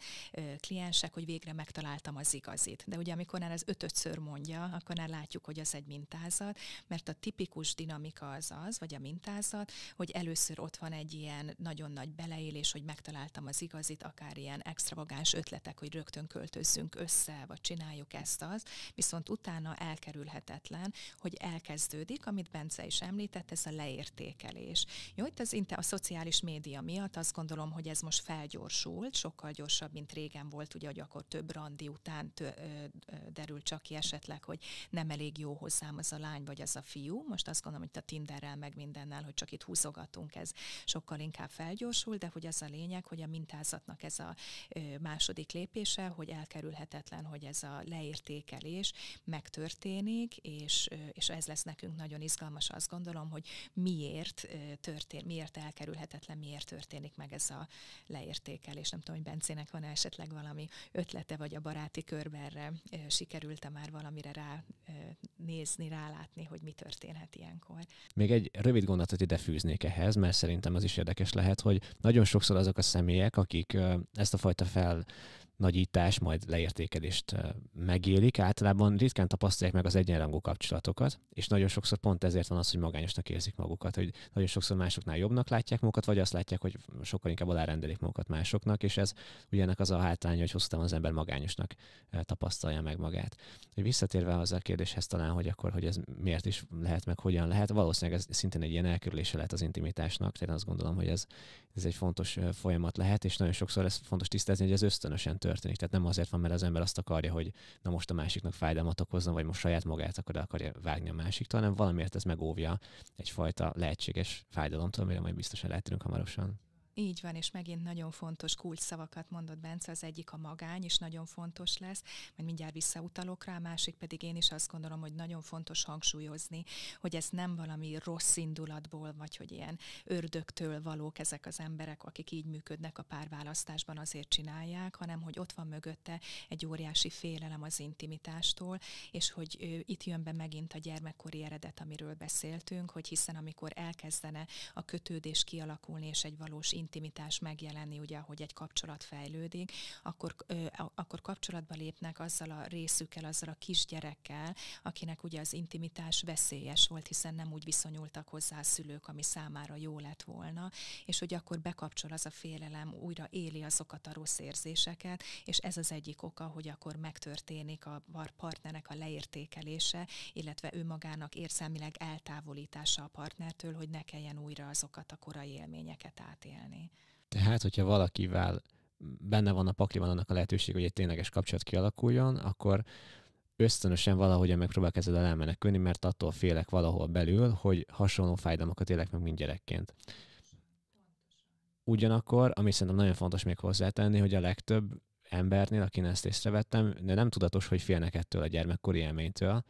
kliensek, hogy végre megtaláltam az igazit. De ugye amikor már ez ötötször mondja, akkor már látjuk, hogy az egy mintázat, mert a tipikus dinamika az az, vagy a mintázat, hogy először ott van egy ilyen nagyon nagy beleélés, hogy megtaláltam az igazit, akár ilyen extravagáns ötletek, hogy rögtön költözzünk össze, vagy csináljuk ezt az. viszont utána elkerül elkerülhetetlen, hogy elkezdődik, amit Bence is említett, ez a leértékelés. Jó, itt az inte a szociális média miatt azt gondolom, hogy ez most felgyorsult, sokkal gyorsabb, mint régen volt, ugye, hogy akkor több randi után tő, ö, derül csak ki esetleg, hogy nem elég jó hozzám az a lány vagy az a fiú. Most azt gondolom, hogy a Tinderrel meg mindennel, hogy csak itt húzogatunk, ez sokkal inkább felgyorsul, de hogy az a lényeg, hogy a mintázatnak ez a második lépése, hogy elkerülhetetlen, hogy ez a leértékelés megtörténik, történik, és, és ez lesz nekünk nagyon izgalmas, azt gondolom, hogy miért történ, miért elkerülhetetlen, miért történik meg ez a leértékelés. Nem tudom, hogy Bencének van esetleg valami ötlete, vagy a baráti körben erre sikerült-e már valamire rá nézni, rálátni, hogy mi történhet ilyenkor. Még egy rövid gondolatot ide fűznék ehhez, mert szerintem az is érdekes lehet, hogy nagyon sokszor azok a személyek, akik ezt a fajta fel nagyítás, majd leértékelést megélik. Általában ritkán tapasztalják meg az egyenrangú kapcsolatokat, és nagyon sokszor pont ezért van az, hogy magányosnak érzik magukat, hogy nagyon sokszor másoknál jobbnak látják magukat, vagy azt látják, hogy sokkal inkább alárendelik magukat másoknak, és ez ugye ennek az a hátránya, hogy hosszú távon az ember magányosnak tapasztalja meg magát. Visszatérve az a kérdéshez talán, hogy akkor, hogy ez miért is lehet, meg hogyan lehet, valószínűleg ez szintén egy ilyen elkerülése lehet az intimitásnak, tehát azt gondolom, hogy ez, ez egy fontos folyamat lehet, és nagyon sokszor ez fontos tisztázni, hogy ez ösztönösen tör történik. Tehát nem azért van, mert az ember azt akarja, hogy na most a másiknak fájdalmat okozna, vagy most saját magát akkor akarja vágni a másiktól, hanem valamiért ez megóvja egyfajta lehetséges fájdalomtól, amire majd biztosan rátérünk hamarosan. Így van, és megint nagyon fontos kulcsszavakat mondott Bence, az egyik a magány, és nagyon fontos lesz, majd mindjárt visszautalok rá, a másik pedig én is azt gondolom, hogy nagyon fontos hangsúlyozni, hogy ez nem valami rossz indulatból, vagy hogy ilyen ördögtől valók ezek az emberek, akik így működnek a párválasztásban, azért csinálják, hanem hogy ott van mögötte egy óriási félelem az intimitástól, és hogy ő, itt jön be megint a gyermekkori eredet, amiről beszéltünk, hogy hiszen amikor elkezdene a kötődés kialakulni, és egy valós intimitás megjelenni, ugye, ahogy egy kapcsolat fejlődik, akkor, ö, akkor kapcsolatba lépnek azzal a részükkel, azzal a kisgyerekkel, akinek ugye az intimitás veszélyes volt, hiszen nem úgy viszonyultak hozzá a szülők, ami számára jó lett volna, és hogy akkor bekapcsol az a félelem, újra éli azokat a rossz érzéseket, és ez az egyik oka, hogy akkor megtörténik a partnerek a leértékelése, illetve ő magának érzelmileg eltávolítása a partnertől, hogy ne kelljen újra azokat a korai élményeket átélni csinálni. Tehát, hogyha valakivel benne van a pakliban annak a lehetőség, hogy egy tényleges kapcsolat kialakuljon, akkor ösztönösen valahogy megpróbálok ezzel elmenekülni, mert attól félek valahol belül, hogy hasonló fájdalmakat élek meg mind gyerekként. Ugyanakkor, ami szerintem nagyon fontos még hozzátenni, hogy a legtöbb embernél, akin ezt észrevettem, de nem tudatos, hogy félnek ettől a gyermekkori élménytől,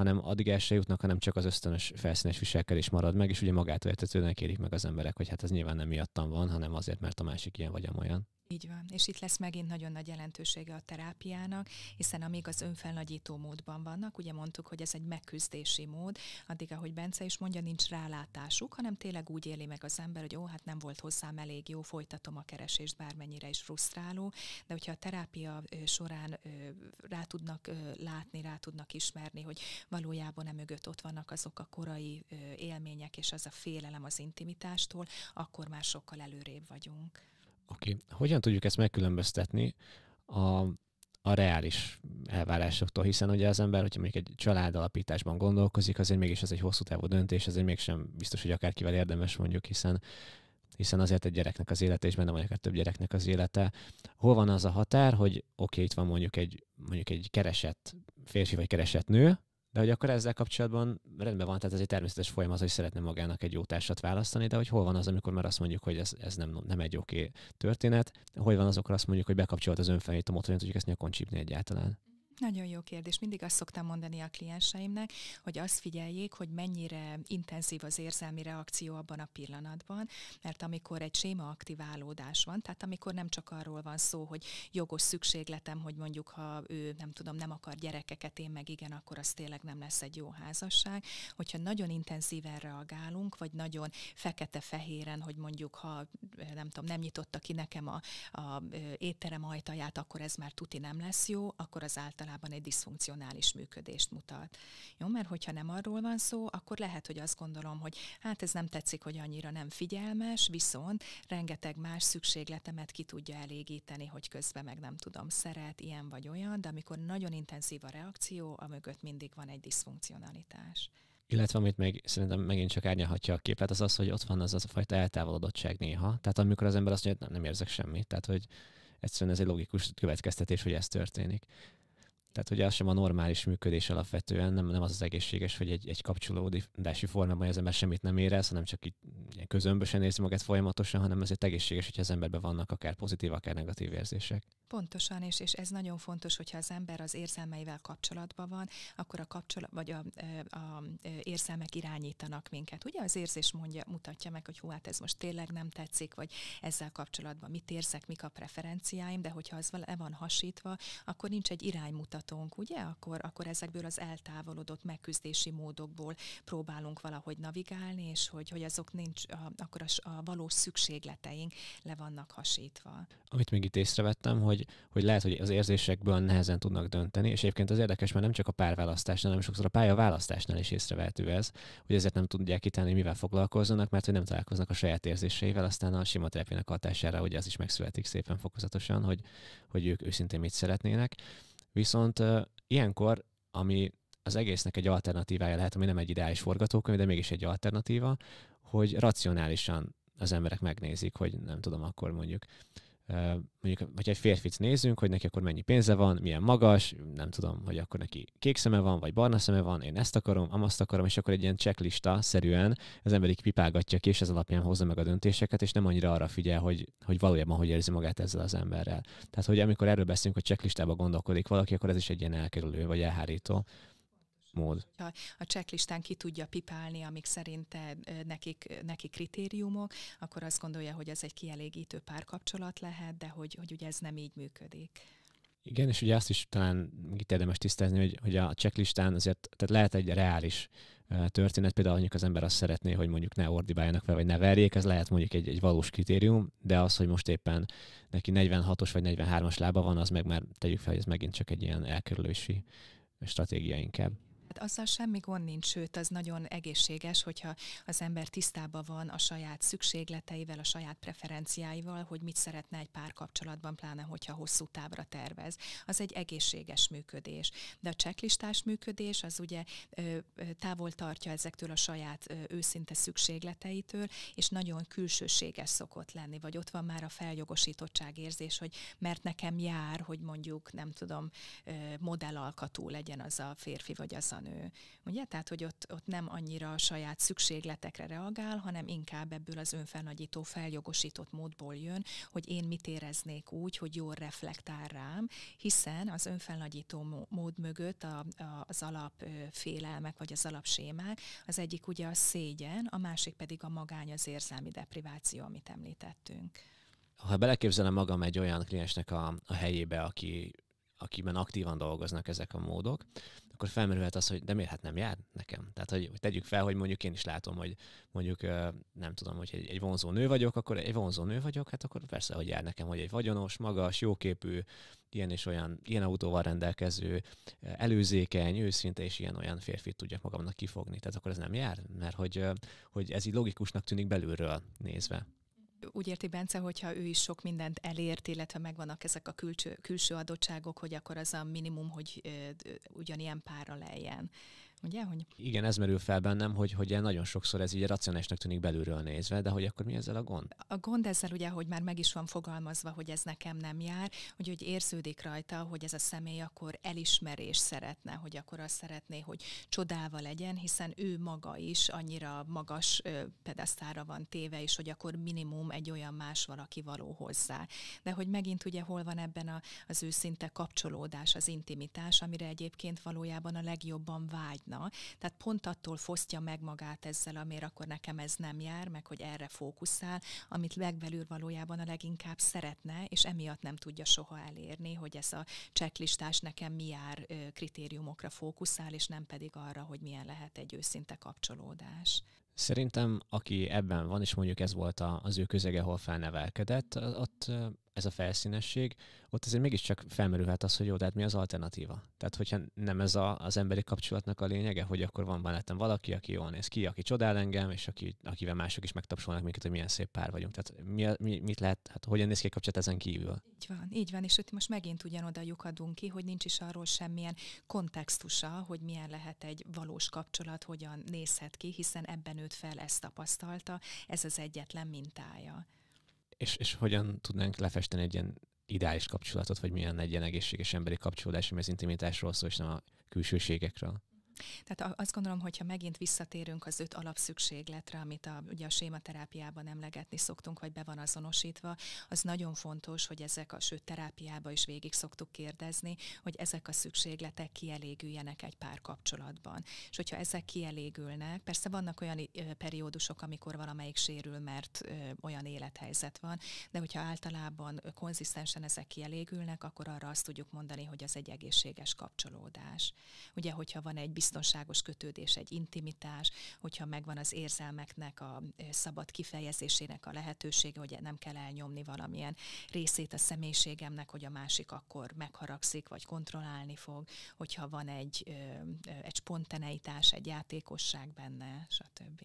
hanem addig el se jutnak, hanem csak az ösztönös felszínes viselkedés marad meg, és ugye magát értetődnek érik meg az emberek, hogy hát ez nyilván nem miattam van, hanem azért, mert a másik ilyen vagy amolyan. Így van, és itt lesz megint nagyon nagy jelentősége a terápiának, hiszen amíg az önfelnagyító módban vannak, ugye mondtuk, hogy ez egy megküzdési mód, addig, ahogy Bence is mondja, nincs rálátásuk, hanem tényleg úgy éli meg az ember, hogy ó, hát nem volt hozzám elég jó, folytatom a keresést, bármennyire is frusztráló, de hogyha a terápia során rá tudnak látni, rá tudnak ismerni, hogy valójában nem mögött ott vannak azok a korai élmények és az a félelem az intimitástól, akkor már sokkal előrébb vagyunk. Oké, okay. hogyan tudjuk ezt megkülönböztetni a, a reális elvárásoktól, hiszen ugye az ember, hogyha mondjuk egy családalapításban gondolkozik, azért mégis ez egy hosszú távú döntés, azért mégsem biztos, hogy akárkivel érdemes mondjuk, hiszen hiszen azért egy gyereknek az élete, és benne van akár több gyereknek az élete. Hol van az a határ, hogy oké, okay, itt van mondjuk egy, mondjuk egy keresett férfi vagy keresett nő, de hogy akkor ezzel kapcsolatban rendben van, tehát ez egy természetes folyamat, hogy szeretne magának egy jó társat választani, de hogy hol van az, amikor már azt mondjuk, hogy ez, ez nem, nem egy oké okay történet, hol van azokra azt mondjuk, hogy bekapcsolt az önfelhajtó a motorját, hogy ezt nyakon csípni egyáltalán. Nagyon jó kérdés. Mindig azt szoktam mondani a klienseimnek, hogy azt figyeljék, hogy mennyire intenzív az érzelmi reakció abban a pillanatban, mert amikor egy séma aktiválódás van, tehát amikor nem csak arról van szó, hogy jogos szükségletem, hogy mondjuk ha ő nem tudom, nem akar gyerekeket, én meg igen, akkor az tényleg nem lesz egy jó házasság. Hogyha nagyon intenzíven reagálunk, vagy nagyon fekete-fehéren, hogy mondjuk ha nem tudom, nem nyitotta ki nekem a, a étterem ajtaját, akkor ez már tuti nem lesz jó, akkor az által általában egy diszfunkcionális működést mutat. Jó, mert hogyha nem arról van szó, akkor lehet, hogy azt gondolom, hogy hát ez nem tetszik, hogy annyira nem figyelmes, viszont rengeteg más szükségletemet ki tudja elégíteni, hogy közben meg nem tudom, szeret, ilyen vagy olyan, de amikor nagyon intenzív a reakció, a mögött mindig van egy diszfunkcionalitás. Illetve amit még szerintem megint csak árnyalhatja a képet, az az, hogy ott van az, az a fajta eltávolodottság néha. Tehát amikor az ember azt mondja, hogy nem, nem érzek semmit, tehát hogy egyszerűen ez egy logikus következtetés, hogy ez történik. Tehát, hogy az sem a normális működés alapvetően, nem, nem az az egészséges, hogy egy, egy kapcsolódási formában az ember semmit nem érez, hanem csak így közömbösen érzi magát folyamatosan, hanem egy egészséges, hogyha az emberben vannak akár pozitív, akár negatív érzések. Pontosan, és, és ez nagyon fontos, hogyha az ember az érzelmeivel kapcsolatban van, akkor a kapcsolat, vagy a, a, a érzelmek irányítanak minket. Ugye az érzés mondja, mutatja meg, hogy hú, hát ez most tényleg nem tetszik, vagy ezzel kapcsolatban mit érzek, mik a preferenciáim, de hogyha az le van hasítva, akkor nincs egy iránymutató mutatónk, ugye? Akkor, akkor ezekből az eltávolodott megküzdési módokból próbálunk valahogy navigálni, és hogy, hogy azok nincs, a, akkor a, a valós szükségleteink le vannak hasítva. Amit még itt észrevettem, hogy, hogy lehet, hogy az érzésekből nehezen tudnak dönteni, és egyébként az érdekes, mert nem csak a párválasztásnál, hanem sokszor a pályaválasztásnál is észrevehető ez, hogy ezért nem tudják kitenni, mivel foglalkozzanak, mert hogy nem találkoznak a saját érzéseivel, aztán a sima terápiának hatására hogy az is megszületik szépen fokozatosan, hogy, hogy ők őszintén mit szeretnének. Viszont ilyenkor, ami az egésznek egy alternatívája lehet, ami nem egy ideális forgatókönyv, de mégis egy alternatíva, hogy racionálisan az emberek megnézik, hogy nem tudom, akkor mondjuk mondjuk, hogyha egy férfit nézünk, hogy neki akkor mennyi pénze van, milyen magas, nem tudom, hogy akkor neki kék szeme van, vagy barna szeme van, én ezt akarom, amazt akarom, és akkor egy ilyen checklista szerűen az ember így pipálgatja ki, és ez alapján hozza meg a döntéseket, és nem annyira arra figyel, hogy, hogy valójában hogy érzi magát ezzel az emberrel. Tehát, hogy amikor erről beszélünk, hogy checklistába gondolkodik valaki, akkor ez is egy ilyen elkerülő, vagy elhárító mód. Ha a checklistán ki tudja pipálni, amik szerinte eh, nekik, neki kritériumok, akkor azt gondolja, hogy ez egy kielégítő párkapcsolat lehet, de hogy, hogy ugye ez nem így működik. Igen, és ugye azt is talán itt érdemes tisztázni, hogy, hogy a checklistán azért tehát lehet egy reális eh, történet, például mondjuk az ember azt szeretné, hogy mondjuk ne ordibáljanak fel, vagy ne verjék, ez lehet mondjuk egy, egy valós kritérium, de az, hogy most éppen neki 46-os vagy 43-as lába van, az meg már tegyük fel, hogy ez megint csak egy ilyen elkerülési stratégia inkább. Hát azzal semmi gond nincs, sőt, az nagyon egészséges, hogyha az ember tisztában van a saját szükségleteivel, a saját preferenciáival, hogy mit szeretne egy párkapcsolatban, pláne hogyha hosszú távra tervez. Az egy egészséges működés. De a cseklistás működés az ugye távol tartja ezektől a saját őszinte szükségleteitől, és nagyon külsőséges szokott lenni, vagy ott van már a feljogosítottság érzés, hogy mert nekem jár, hogy mondjuk, nem tudom, modellalkatú legyen az a férfi vagy az a nő. Ugye? Tehát, hogy ott, ott nem annyira a saját szükségletekre reagál, hanem inkább ebből az önfelnagyító, feljogosított módból jön, hogy én mit éreznék úgy, hogy jól reflektál rám, hiszen az önfelnagyító mód mögött a, a, az félelmek, vagy az alapsémák, az egyik ugye a szégyen, a másik pedig a magány, az érzelmi depriváció, amit említettünk ha beleképzelem magam egy olyan kliensnek a, a helyébe, aki akiben aktívan dolgoznak ezek a módok, akkor felmerülhet az, hogy de miért hát nem jár nekem? Tehát, hogy, tegyük fel, hogy mondjuk én is látom, hogy mondjuk nem tudom, hogy egy, egy vonzó nő vagyok, akkor egy vonzó nő vagyok, hát akkor persze, hogy jár nekem, hogy egy vagyonos, magas, jóképű, ilyen és olyan, ilyen autóval rendelkező, előzékeny, őszinte és ilyen-olyan férfit tudjak magamnak kifogni. Tehát akkor ez nem jár, mert hogy, hogy ez így logikusnak tűnik belülről nézve úgy érti Bence, hogyha ő is sok mindent elért, illetve megvannak ezek a külső, külső adottságok, hogy akkor az a minimum, hogy ö, ugyanilyen pára lejjen. Ugye, hogy... Igen, ez merül fel bennem, hogy, hogy nagyon sokszor ez ugye racionálisnak tűnik belülről nézve, de hogy akkor mi ezzel a gond? A gond ezzel ugye, hogy már meg is van fogalmazva, hogy ez nekem nem jár, hogy, hogy érződik rajta, hogy ez a személy akkor elismerés szeretne, hogy akkor azt szeretné, hogy csodával legyen, hiszen ő maga is annyira magas pedesztára van téve, és hogy akkor minimum egy olyan más valaki való hozzá. De hogy megint ugye hol van ebben a, az őszinte kapcsolódás, az intimitás, amire egyébként valójában a legjobban vágy maradna, tehát pont attól fosztja meg magát ezzel, amiért akkor nekem ez nem jár, meg hogy erre fókuszál, amit legbelül valójában a leginkább szeretne, és emiatt nem tudja soha elérni, hogy ez a checklistás nekem mi jár kritériumokra fókuszál, és nem pedig arra, hogy milyen lehet egy őszinte kapcsolódás. Szerintem, aki ebben van, és mondjuk ez volt az ő közege, ahol felnevelkedett, ott ez a felszínesség, ott azért mégiscsak felmerülhet az, hogy jó, de hát mi az alternatíva? Tehát, hogyha nem ez a, az emberi kapcsolatnak a lényege, hogy akkor van mellettem valaki, aki jól néz ki, aki csodál engem, és aki, akivel mások is megtapsolnak minket, hogy milyen szép pár vagyunk. Tehát mi, mi, mit lehet, hát hogyan néz ki egy kapcsolat ezen kívül? Így van, így van, és itt most megint ugyanoda lyukadunk ki, hogy nincs is arról semmilyen kontextusa, hogy milyen lehet egy valós kapcsolat, hogyan nézhet ki, hiszen ebben őt fel ezt tapasztalta, ez az egyetlen mintája és, és hogyan tudnánk lefesteni egy ilyen ideális kapcsolatot, vagy milyen egy ilyen egészséges emberi kapcsolódás, ami az intimitásról szól, és nem a külsőségekről? Tehát azt gondolom, hogyha megint visszatérünk az öt alapszükségletre, amit a, ugye a sématerápiában emlegetni szoktunk, vagy be van azonosítva, az nagyon fontos, hogy ezek a sőt terápiába is végig szoktuk kérdezni, hogy ezek a szükségletek kielégüljenek egy pár kapcsolatban. És hogyha ezek kielégülnek, persze vannak olyan periódusok, amikor valamelyik sérül, mert olyan élethelyzet van, de hogyha általában konzisztensen ezek kielégülnek, akkor arra azt tudjuk mondani, hogy az egy egészséges kapcsolódás. Ugye, hogyha van egy biztos biztonságos kötődés, egy intimitás, hogyha megvan az érzelmeknek, a szabad kifejezésének a lehetősége, hogy nem kell elnyomni valamilyen részét a személyiségemnek, hogy a másik akkor megharagszik, vagy kontrollálni fog, hogyha van egy, egy spontaneitás, egy játékosság benne, stb.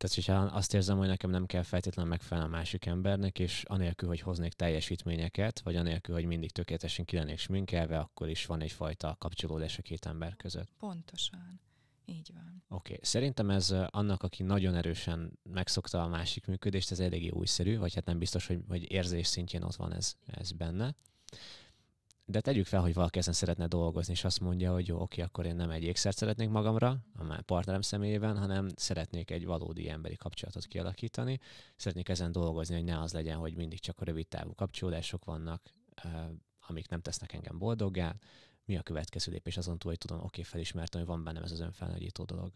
Tehát, hogyha azt érzem, hogy nekem nem kell feltétlenül megfelelni a másik embernek, és anélkül, hogy hoznék teljesítményeket, vagy anélkül, hogy mindig tökéletesen ki lennék sminkelve, akkor is van egyfajta kapcsolódás a két ember között. Pontosan. Így van. Oké, okay. szerintem ez annak, aki nagyon erősen megszokta a másik működést, ez eléggé újszerű, vagy hát nem biztos, hogy, hogy érzés szintjén ott van ez, ez benne de tegyük fel, hogy valaki ezen szeretne dolgozni, és azt mondja, hogy jó, oké, akkor én nem egy ékszert szeretnék magamra, a partnerem személyében, hanem szeretnék egy valódi emberi kapcsolatot kialakítani, szeretnék ezen dolgozni, hogy ne az legyen, hogy mindig csak a rövid távú kapcsolódások vannak, amik nem tesznek engem boldoggá, mi a következő lépés azon túl, hogy tudom, oké, felismertem, hogy van bennem ez az önfelnagyító dolog.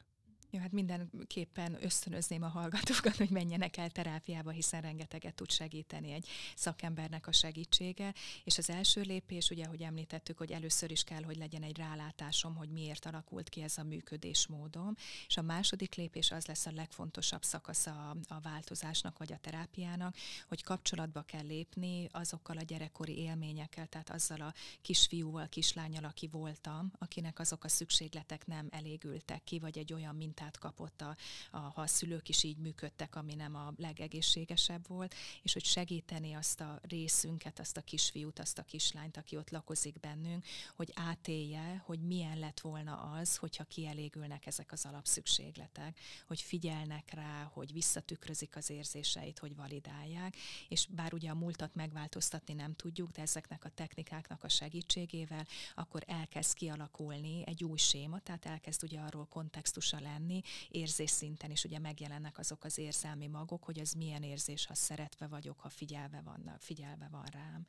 Jó, hát mindenképpen ösztönözném a hallgatókat, hogy menjenek el terápiába, hiszen rengeteget tud segíteni egy szakembernek a segítsége. És az első lépés, ugye, ahogy említettük, hogy először is kell, hogy legyen egy rálátásom, hogy miért alakult ki ez a működésmódom. És a második lépés az lesz a legfontosabb szakasza a, a változásnak vagy a terápiának, hogy kapcsolatba kell lépni azokkal a gyerekkori élményekkel, tehát azzal a kisfiúval, kislányal, aki voltam, akinek azok a szükségletek nem elégültek ki, vagy egy olyan mintát mintát kapott, a, a, ha a szülők is így működtek, ami nem a legegészségesebb volt, és hogy segíteni azt a részünket, azt a kisfiút, azt a kislányt, aki ott lakozik bennünk, hogy átélje, hogy milyen lett volna az, hogyha kielégülnek ezek az alapszükségletek, hogy figyelnek rá, hogy visszatükrözik az érzéseit, hogy validálják, és bár ugye a múltat megváltoztatni nem tudjuk, de ezeknek a technikáknak a segítségével, akkor elkezd kialakulni egy új séma, tehát elkezd ugye arról kontextusa lenni, érzés érzésszinten is ugye megjelennek azok az érzelmi magok, hogy az milyen érzés, ha szeretve vagyok, ha figyelve van, figyelve van rám.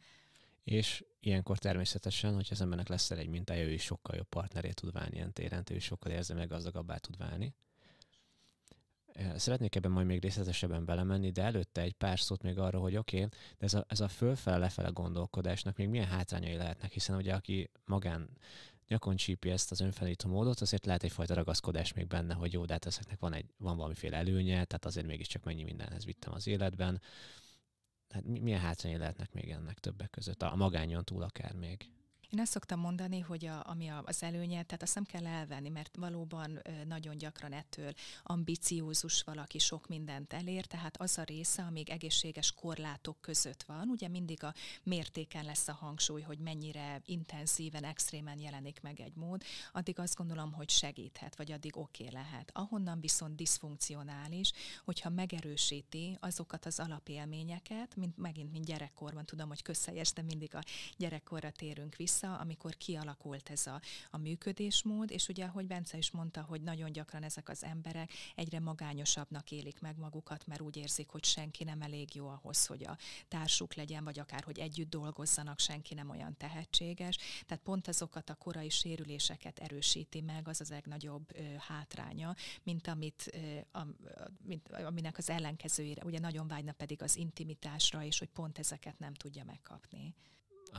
És ilyenkor természetesen, hogy az embernek lesz egy mintája, ő is sokkal jobb partneré tud válni ilyen téren, ő is sokkal meg gazdagabbá tud válni. Szeretnék ebben majd még részletesebben belemenni, de előtte egy pár szót még arról, hogy oké, okay, de ez a, ez a fölfele-lefele gondolkodásnak még milyen hátrányai lehetnek, hiszen ugye aki magán nyakon csípi ezt az önfelítő módot, azért lehet egyfajta ragaszkodás még benne, hogy jó, de hát ezeknek van, egy, van valamiféle előnye, tehát azért mégiscsak mennyi mindenhez vittem az életben. Hát milyen hátrányai lehetnek még ennek többek között? A magányon túl akár még. Én azt szoktam mondani, hogy a, ami a, az előnye, tehát azt nem kell elvenni, mert valóban nagyon gyakran ettől ambiciózus valaki sok mindent elér, tehát az a része, amíg egészséges korlátok között van, ugye mindig a mértéken lesz a hangsúly, hogy mennyire intenzíven, extrémen jelenik meg egy mód, addig azt gondolom, hogy segíthet, vagy addig oké okay lehet. Ahonnan viszont diszfunkcionális, hogyha megerősíti azokat az alapélményeket, mint megint, mint gyerekkorban, tudom, hogy közszeljes, de mindig a gyerekkorra térünk vissza, vissza, amikor kialakult ez a, a működésmód, és ugye, ahogy Bence is mondta, hogy nagyon gyakran ezek az emberek egyre magányosabbnak élik meg magukat, mert úgy érzik, hogy senki nem elég jó ahhoz, hogy a társuk legyen, vagy akár, hogy együtt dolgozzanak, senki nem olyan tehetséges. Tehát pont azokat a korai sérüléseket erősíti meg, az az legnagyobb ö, hátránya, mint amit, ö, a, mint, aminek az ellenkezőjére, ugye nagyon vágyna pedig az intimitásra, és hogy pont ezeket nem tudja megkapni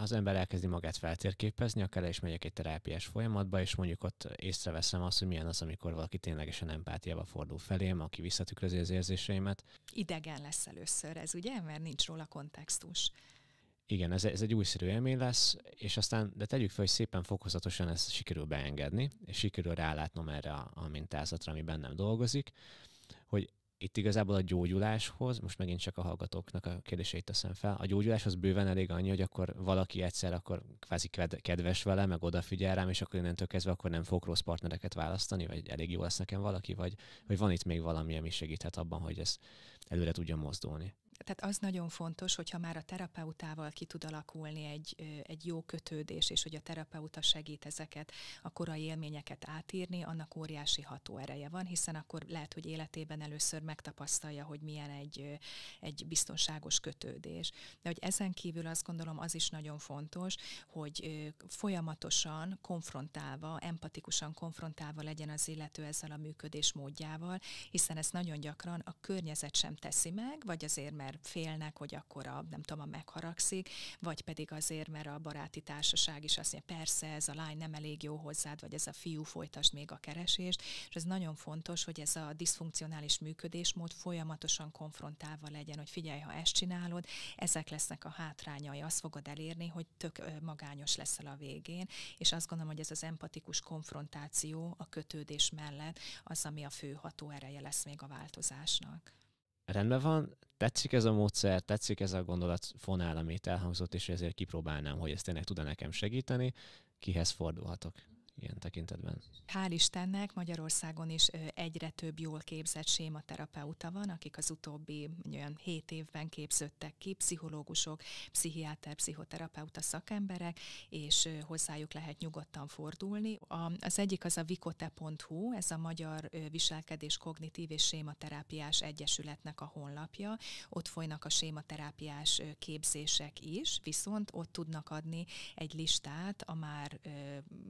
az ember elkezdi magát feltérképezni, akár el is megyek egy terápiás folyamatba, és mondjuk ott észreveszem azt, hogy milyen az, amikor valaki ténylegesen empátiába fordul felém, aki visszatükrözi az érzéseimet. Idegen lesz először ez, ugye? Mert nincs róla kontextus. Igen, ez, ez egy újszerű élmény lesz, és aztán, de tegyük fel, hogy szépen fokozatosan ezt sikerül beengedni, és sikerül rálátnom erre a, a mintázatra, ami bennem dolgozik, hogy itt igazából a gyógyuláshoz, most megint csak a hallgatóknak a kérdéseit teszem fel, a gyógyuláshoz bőven elég annyi, hogy akkor valaki egyszer akkor kvázi kedves vele, meg odafigyel rám, és akkor innentől kezdve akkor nem fogok rossz partnereket választani, vagy elég jó lesz nekem valaki, vagy, vagy van itt még valami, ami segíthet abban, hogy ez előre tudjon mozdulni tehát az nagyon fontos, hogyha már a terapeutával ki tud alakulni egy, egy jó kötődés, és hogy a terapeuta segít ezeket a korai élményeket átírni, annak óriási hatóereje van, hiszen akkor lehet, hogy életében először megtapasztalja, hogy milyen egy, egy biztonságos kötődés. De hogy ezen kívül azt gondolom az is nagyon fontos, hogy folyamatosan konfrontálva, empatikusan konfrontálva legyen az illető ezzel a működés módjával, hiszen ez nagyon gyakran a környezet sem teszi meg, vagy azért, mert mert félnek, hogy akkor a, nem tudom, a megharagszik, vagy pedig azért, mert a baráti társaság is azt mondja, persze ez a lány nem elég jó hozzád, vagy ez a fiú folytasd még a keresést, és ez nagyon fontos, hogy ez a diszfunkcionális működésmód folyamatosan konfrontálva legyen, hogy figyelj, ha ezt csinálod, ezek lesznek a hátrányai, azt fogod elérni, hogy tök magányos leszel a végén, és azt gondolom, hogy ez az empatikus konfrontáció a kötődés mellett az, ami a fő ható ereje lesz még a változásnak. Rendben van, tetszik ez a módszer, tetszik ez a gondolat fonál, amit elhangzott, és ezért kipróbálnám, hogy ez tényleg tudna nekem segíteni, kihez fordulhatok ilyen tekintetben. Hál' Istennek Magyarországon is egyre több jól képzett sématerapeuta van, akik az utóbbi olyan hét évben képződtek ki, pszichológusok, pszichiáter, pszichoterapeuta szakemberek, és hozzájuk lehet nyugodtan fordulni. Az egyik az a vikote.hu, ez a Magyar Viselkedés Kognitív és Sématerápiás Egyesületnek a honlapja. Ott folynak a sématerápiás képzések is, viszont ott tudnak adni egy listát a már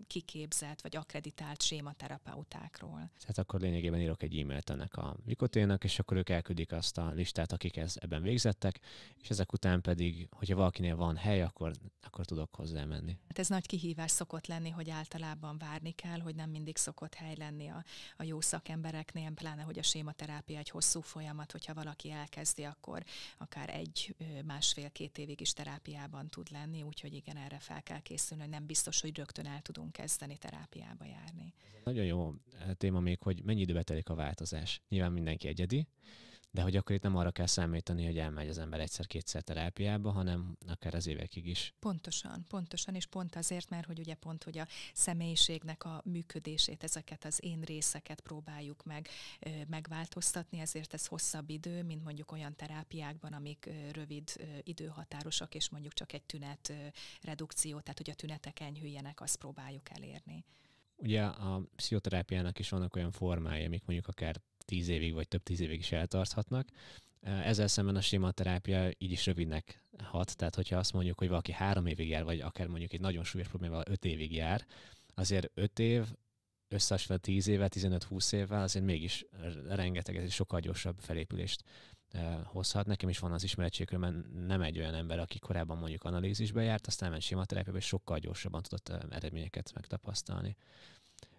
kiképzett képzett vagy akreditált sématerapeutákról. Tehát akkor lényegében írok egy e-mailt ennek a Vikoténak, és akkor ők elküldik azt a listát, akik ez, ebben végzettek, és ezek után pedig, hogyha valakinél van hely, akkor, akkor tudok hozzá menni. Hát ez nagy kihívás szokott lenni, hogy általában várni kell, hogy nem mindig szokott hely lenni a, a jó szakembereknél, pláne, hogy a sématerápia egy hosszú folyamat, hogyha valaki elkezdi, akkor akár egy, másfél-két évig is terápiában tud lenni, úgyhogy igen, erre fel kell készülni, hogy nem biztos, hogy rögtön el tudunk kezdeni terápiába járni. Nagyon jó eh, téma még, hogy mennyi időbe telik a változás. Nyilván mindenki egyedi, de hogy akkor itt nem arra kell számítani, hogy elmegy az ember egyszer-kétszer terápiába, hanem akár az évekig is. Pontosan, pontosan, és pont azért, mert hogy ugye pont, hogy a személyiségnek a működését, ezeket az én részeket próbáljuk meg ö, megváltoztatni, ezért ez hosszabb idő, mint mondjuk olyan terápiákban, amik ö, rövid ö, időhatárosak, és mondjuk csak egy tünet redukció, tehát hogy a tünetek enyhüljenek, azt próbáljuk elérni. Ugye a pszichoterápiának is vannak olyan formái, amik mondjuk akár tíz évig vagy több tíz évig is eltarthatnak. Ezzel szemben a sima terápia így is rövidnek hat, tehát hogyha azt mondjuk, hogy valaki három évig jár, vagy akár mondjuk egy nagyon súlyos problémával öt évig jár, azért öt év összesve 10 éve, 15-20 évvel azért mégis rengeteg, ez sokkal gyorsabb felépülést hozhat. Nekem is van az mert nem egy olyan ember, aki korábban mondjuk analízisbe járt, aztán ment sima terápiába, és sokkal gyorsabban tudott eredményeket megtapasztalni.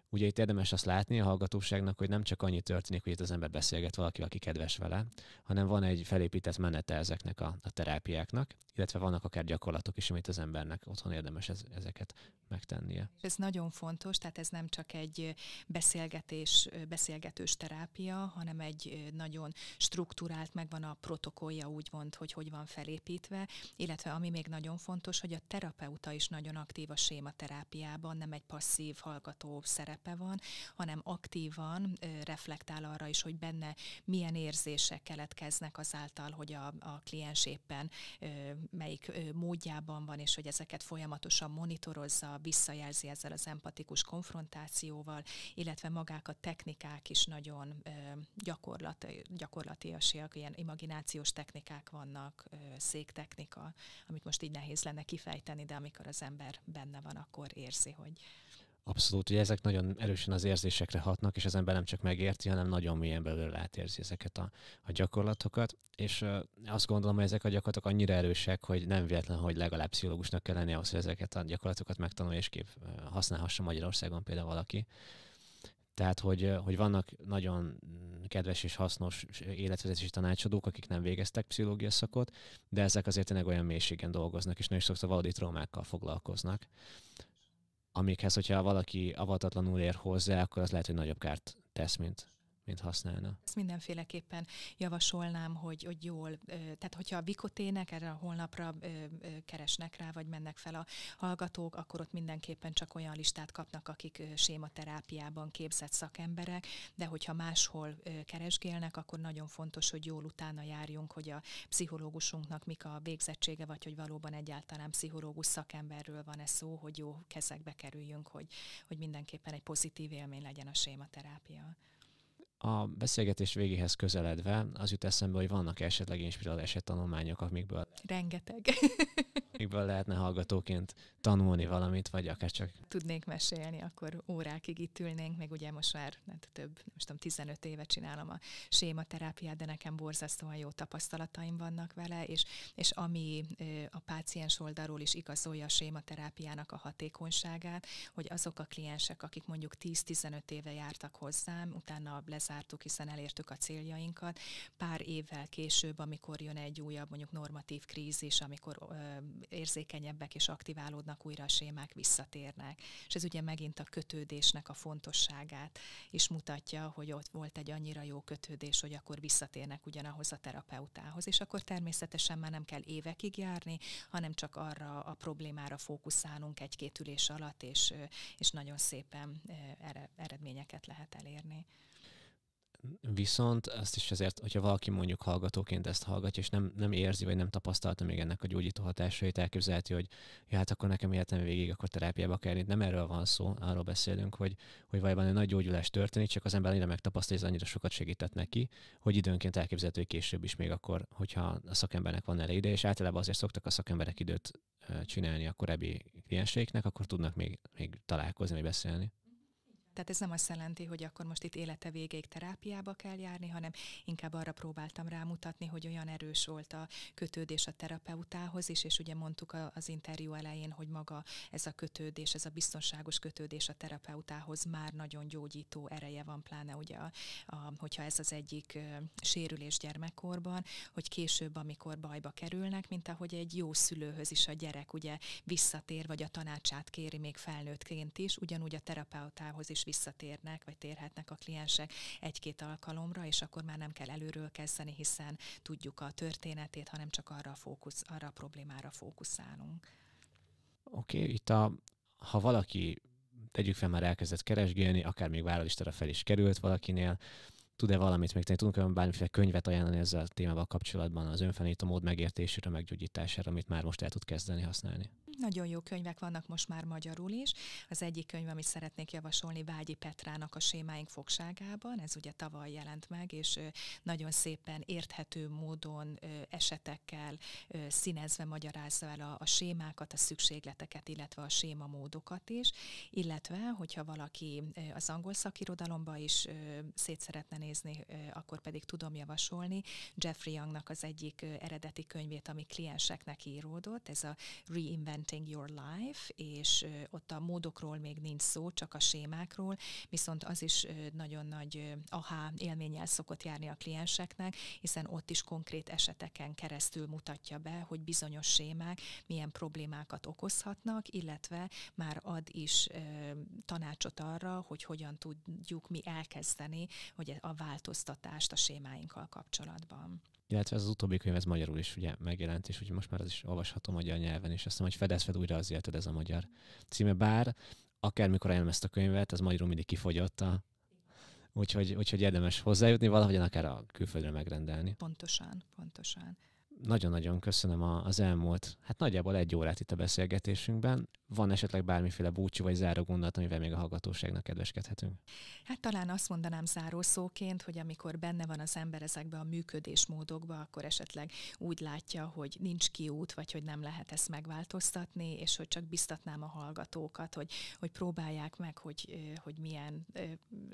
Ugye itt érdemes azt látni a hallgatóságnak, hogy nem csak annyi történik, hogy itt az ember beszélget valaki, aki kedves vele, hanem van egy felépített menete ezeknek a, a terápiáknak, illetve vannak akár gyakorlatok is, amit az embernek otthon érdemes ez, ezeket megtennie. Ez nagyon fontos, tehát ez nem csak egy beszélgetés, beszélgetős terápia, hanem egy nagyon struktúrált, megvan a protokollja úgymond, hogy hogy van felépítve, illetve ami még nagyon fontos, hogy a terapeuta is nagyon aktív a sématerápiában, nem egy passzív hallgató szerep szerepe van, hanem aktívan reflektál arra is, hogy benne milyen érzések keletkeznek azáltal, hogy a, a kliens éppen melyik módjában van, és hogy ezeket folyamatosan monitorozza, visszajelzi ezzel az empatikus konfrontációval, illetve magák a technikák is nagyon gyakorlat, gyakorlatiasiak, ilyen imaginációs technikák vannak, széktechnika, amit most így nehéz lenne kifejteni, de amikor az ember benne van, akkor érzi, hogy Abszolút, ugye ezek nagyon erősen az érzésekre hatnak, és az ember nem csak megérti, hanem nagyon mélyen belül átérzi ezeket a, a gyakorlatokat, és uh, azt gondolom, hogy ezek a gyakorlatok annyira erősek, hogy nem véletlen, hogy legalább pszichológusnak kell lenni ahhoz, hogy ezeket a gyakorlatokat megtanulja és kép használhassa Magyarországon például valaki. Tehát, hogy, hogy vannak nagyon kedves és hasznos életvezetési tanácsadók, akik nem végeztek pszichológia szakot, de ezek azért tényleg olyan mélységen dolgoznak, és nagyon sokszor valódi traumákkal foglalkoznak amikhez, hogyha valaki avatatlanul ér hozzá, akkor az lehet, hogy nagyobb kárt tesz, mint mint használna. Ezt mindenféleképpen javasolnám, hogy, hogy jól, tehát hogyha a Vikotének erre a honlapra keresnek rá, vagy mennek fel a hallgatók, akkor ott mindenképpen csak olyan listát kapnak, akik sématerápiában képzett szakemberek, de hogyha máshol keresgélnek, akkor nagyon fontos, hogy jól utána járjunk, hogy a pszichológusunknak mik a végzettsége, vagy hogy valóban egyáltalán pszichológus szakemberről van-e szó, hogy jó kezekbe kerüljünk, hogy, hogy mindenképpen egy pozitív élmény legyen a sématerápia. A beszélgetés végéhez közeledve az jut eszembe, hogy vannak esetleg inspiráló esettanulmányok, amikből... Rengeteg amikből lehetne hallgatóként tanulni valamit, vagy akár csak... Tudnék mesélni, akkor órákig itt ülnénk, meg ugye most már nem, hát több, nem tudom, 15 éve csinálom a sématerápiát, de nekem borzasztóan jó tapasztalataim vannak vele, és, és ami a páciens oldalról is igazolja a sématerápiának a hatékonyságát, hogy azok a kliensek, akik mondjuk 10-15 éve jártak hozzám, utána lezártuk, hiszen elértük a céljainkat, pár évvel később, amikor jön egy újabb mondjuk normatív krízis, amikor ö, érzékenyebbek és aktiválódnak újra a sémák, visszatérnek. És ez ugye megint a kötődésnek a fontosságát is mutatja, hogy ott volt egy annyira jó kötődés, hogy akkor visszatérnek ugyanahoz a terapeutához, és akkor természetesen már nem kell évekig járni, hanem csak arra a problémára fókuszálunk egy-két ülés alatt, és, és nagyon szépen eredményeket lehet elérni. Viszont ezt is azért, hogyha valaki mondjuk hallgatóként ezt hallgatja, és nem, nem érzi, vagy nem tapasztalta még ennek a gyógyító hatásait, elképzelheti, hogy ja, hát akkor nekem életem végig, akkor terápiába kell nem erről van szó, arról beszélünk, hogy, hogy valójában egy nagy gyógyulás történik, csak az ember annyira megtapasztalja, hogy ez annyira sokat segített neki, hogy időnként elképzelhető, hogy később is még akkor, hogyha a szakembernek van erre ide, és általában azért szoktak a szakemberek időt csinálni a korábbi klienseiknek, akkor tudnak még, még találkozni, még beszélni. Tehát ez nem azt jelenti, hogy akkor most itt élete végéig terápiába kell járni, hanem inkább arra próbáltam rámutatni, hogy olyan erős volt a kötődés a terapeutához is, és ugye mondtuk az interjú elején, hogy maga ez a kötődés, ez a biztonságos kötődés a terapeutához már nagyon gyógyító ereje van, pláne ugye, a, a, hogyha ez az egyik sérülés gyermekkorban, hogy később, amikor bajba kerülnek, mint ahogy egy jó szülőhöz is a gyerek ugye visszatér, vagy a tanácsát kéri még felnőttként is, ugyanúgy a terapeutához is visszatérnek, vagy térhetnek a kliensek egy-két alkalomra, és akkor már nem kell előről kezdeni, hiszen tudjuk a történetét, hanem csak arra a, fókusz, arra a problémára fókuszálunk. Oké, okay, itt a, ha valaki, tegyük fel, már elkezdett keresgélni, akár még vállalistára fel is került valakinél, tud-e valamit tenni? Tudunk e bármiféle könyvet ajánlani ezzel a témával kapcsolatban az a mód megértésére, meggyógyítására, amit már most el tud kezdeni használni? Nagyon jó könyvek vannak most már magyarul is. Az egyik könyv, amit szeretnék javasolni Vágyi Petrának a sémáink fogságában, ez ugye tavaly jelent meg, és nagyon szépen érthető módon esetekkel színezve magyarázza el a, a sémákat, a szükségleteket, illetve a séma módokat is, illetve, hogyha valaki az angol szakirodalomba is szét szeretne nézni, akkor pedig tudom javasolni Jeffrey Youngnak az egyik eredeti könyvét, ami klienseknek íródott, ez a Reinvent Reinventing Your Life, és ott a módokról még nincs szó, csak a sémákról, viszont az is nagyon nagy aha élménnyel szokott járni a klienseknek, hiszen ott is konkrét eseteken keresztül mutatja be, hogy bizonyos sémák milyen problémákat okozhatnak, illetve már ad is tanácsot arra, hogy hogyan tudjuk mi elkezdeni, hogy a változtatást a sémáinkkal kapcsolatban illetve ez az utóbbi könyv, ez magyarul is ugye megjelent, és ugye most már az is olvasható magyar nyelven, és azt hiszem, hogy fedez fel újra az életed ez a magyar címe, bár akármikor ajánlom ezt a könyvet, az magyarul mindig kifogyott a Úgyhogy, úgyhogy érdemes hozzájutni, valahogyan akár a külföldre megrendelni. Pontosan, pontosan. Nagyon-nagyon köszönöm az elmúlt, hát nagyjából egy órát itt a beszélgetésünkben van esetleg bármiféle búcsú vagy záró gondolat, amivel még a hallgatóságnak kedveskedhetünk? Hát talán azt mondanám zárószóként, hogy amikor benne van az ember ezekbe a működésmódokba, akkor esetleg úgy látja, hogy nincs kiút, vagy hogy nem lehet ezt megváltoztatni, és hogy csak biztatnám a hallgatókat, hogy, hogy próbálják meg, hogy, hogy milyen,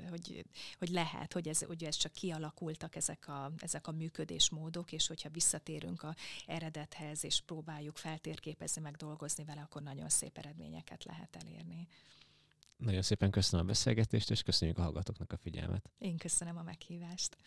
hogy, hogy lehet, hogy ez, hogy ez csak kialakultak ezek a, ezek a működésmódok, és hogyha visszatérünk a eredethez, és próbáljuk feltérképezni, meg dolgozni vele, akkor nagyon szép eredményeket lehet elérni. Nagyon szépen köszönöm a beszélgetést, és köszönjük a hallgatóknak a figyelmet. Én köszönöm a meghívást.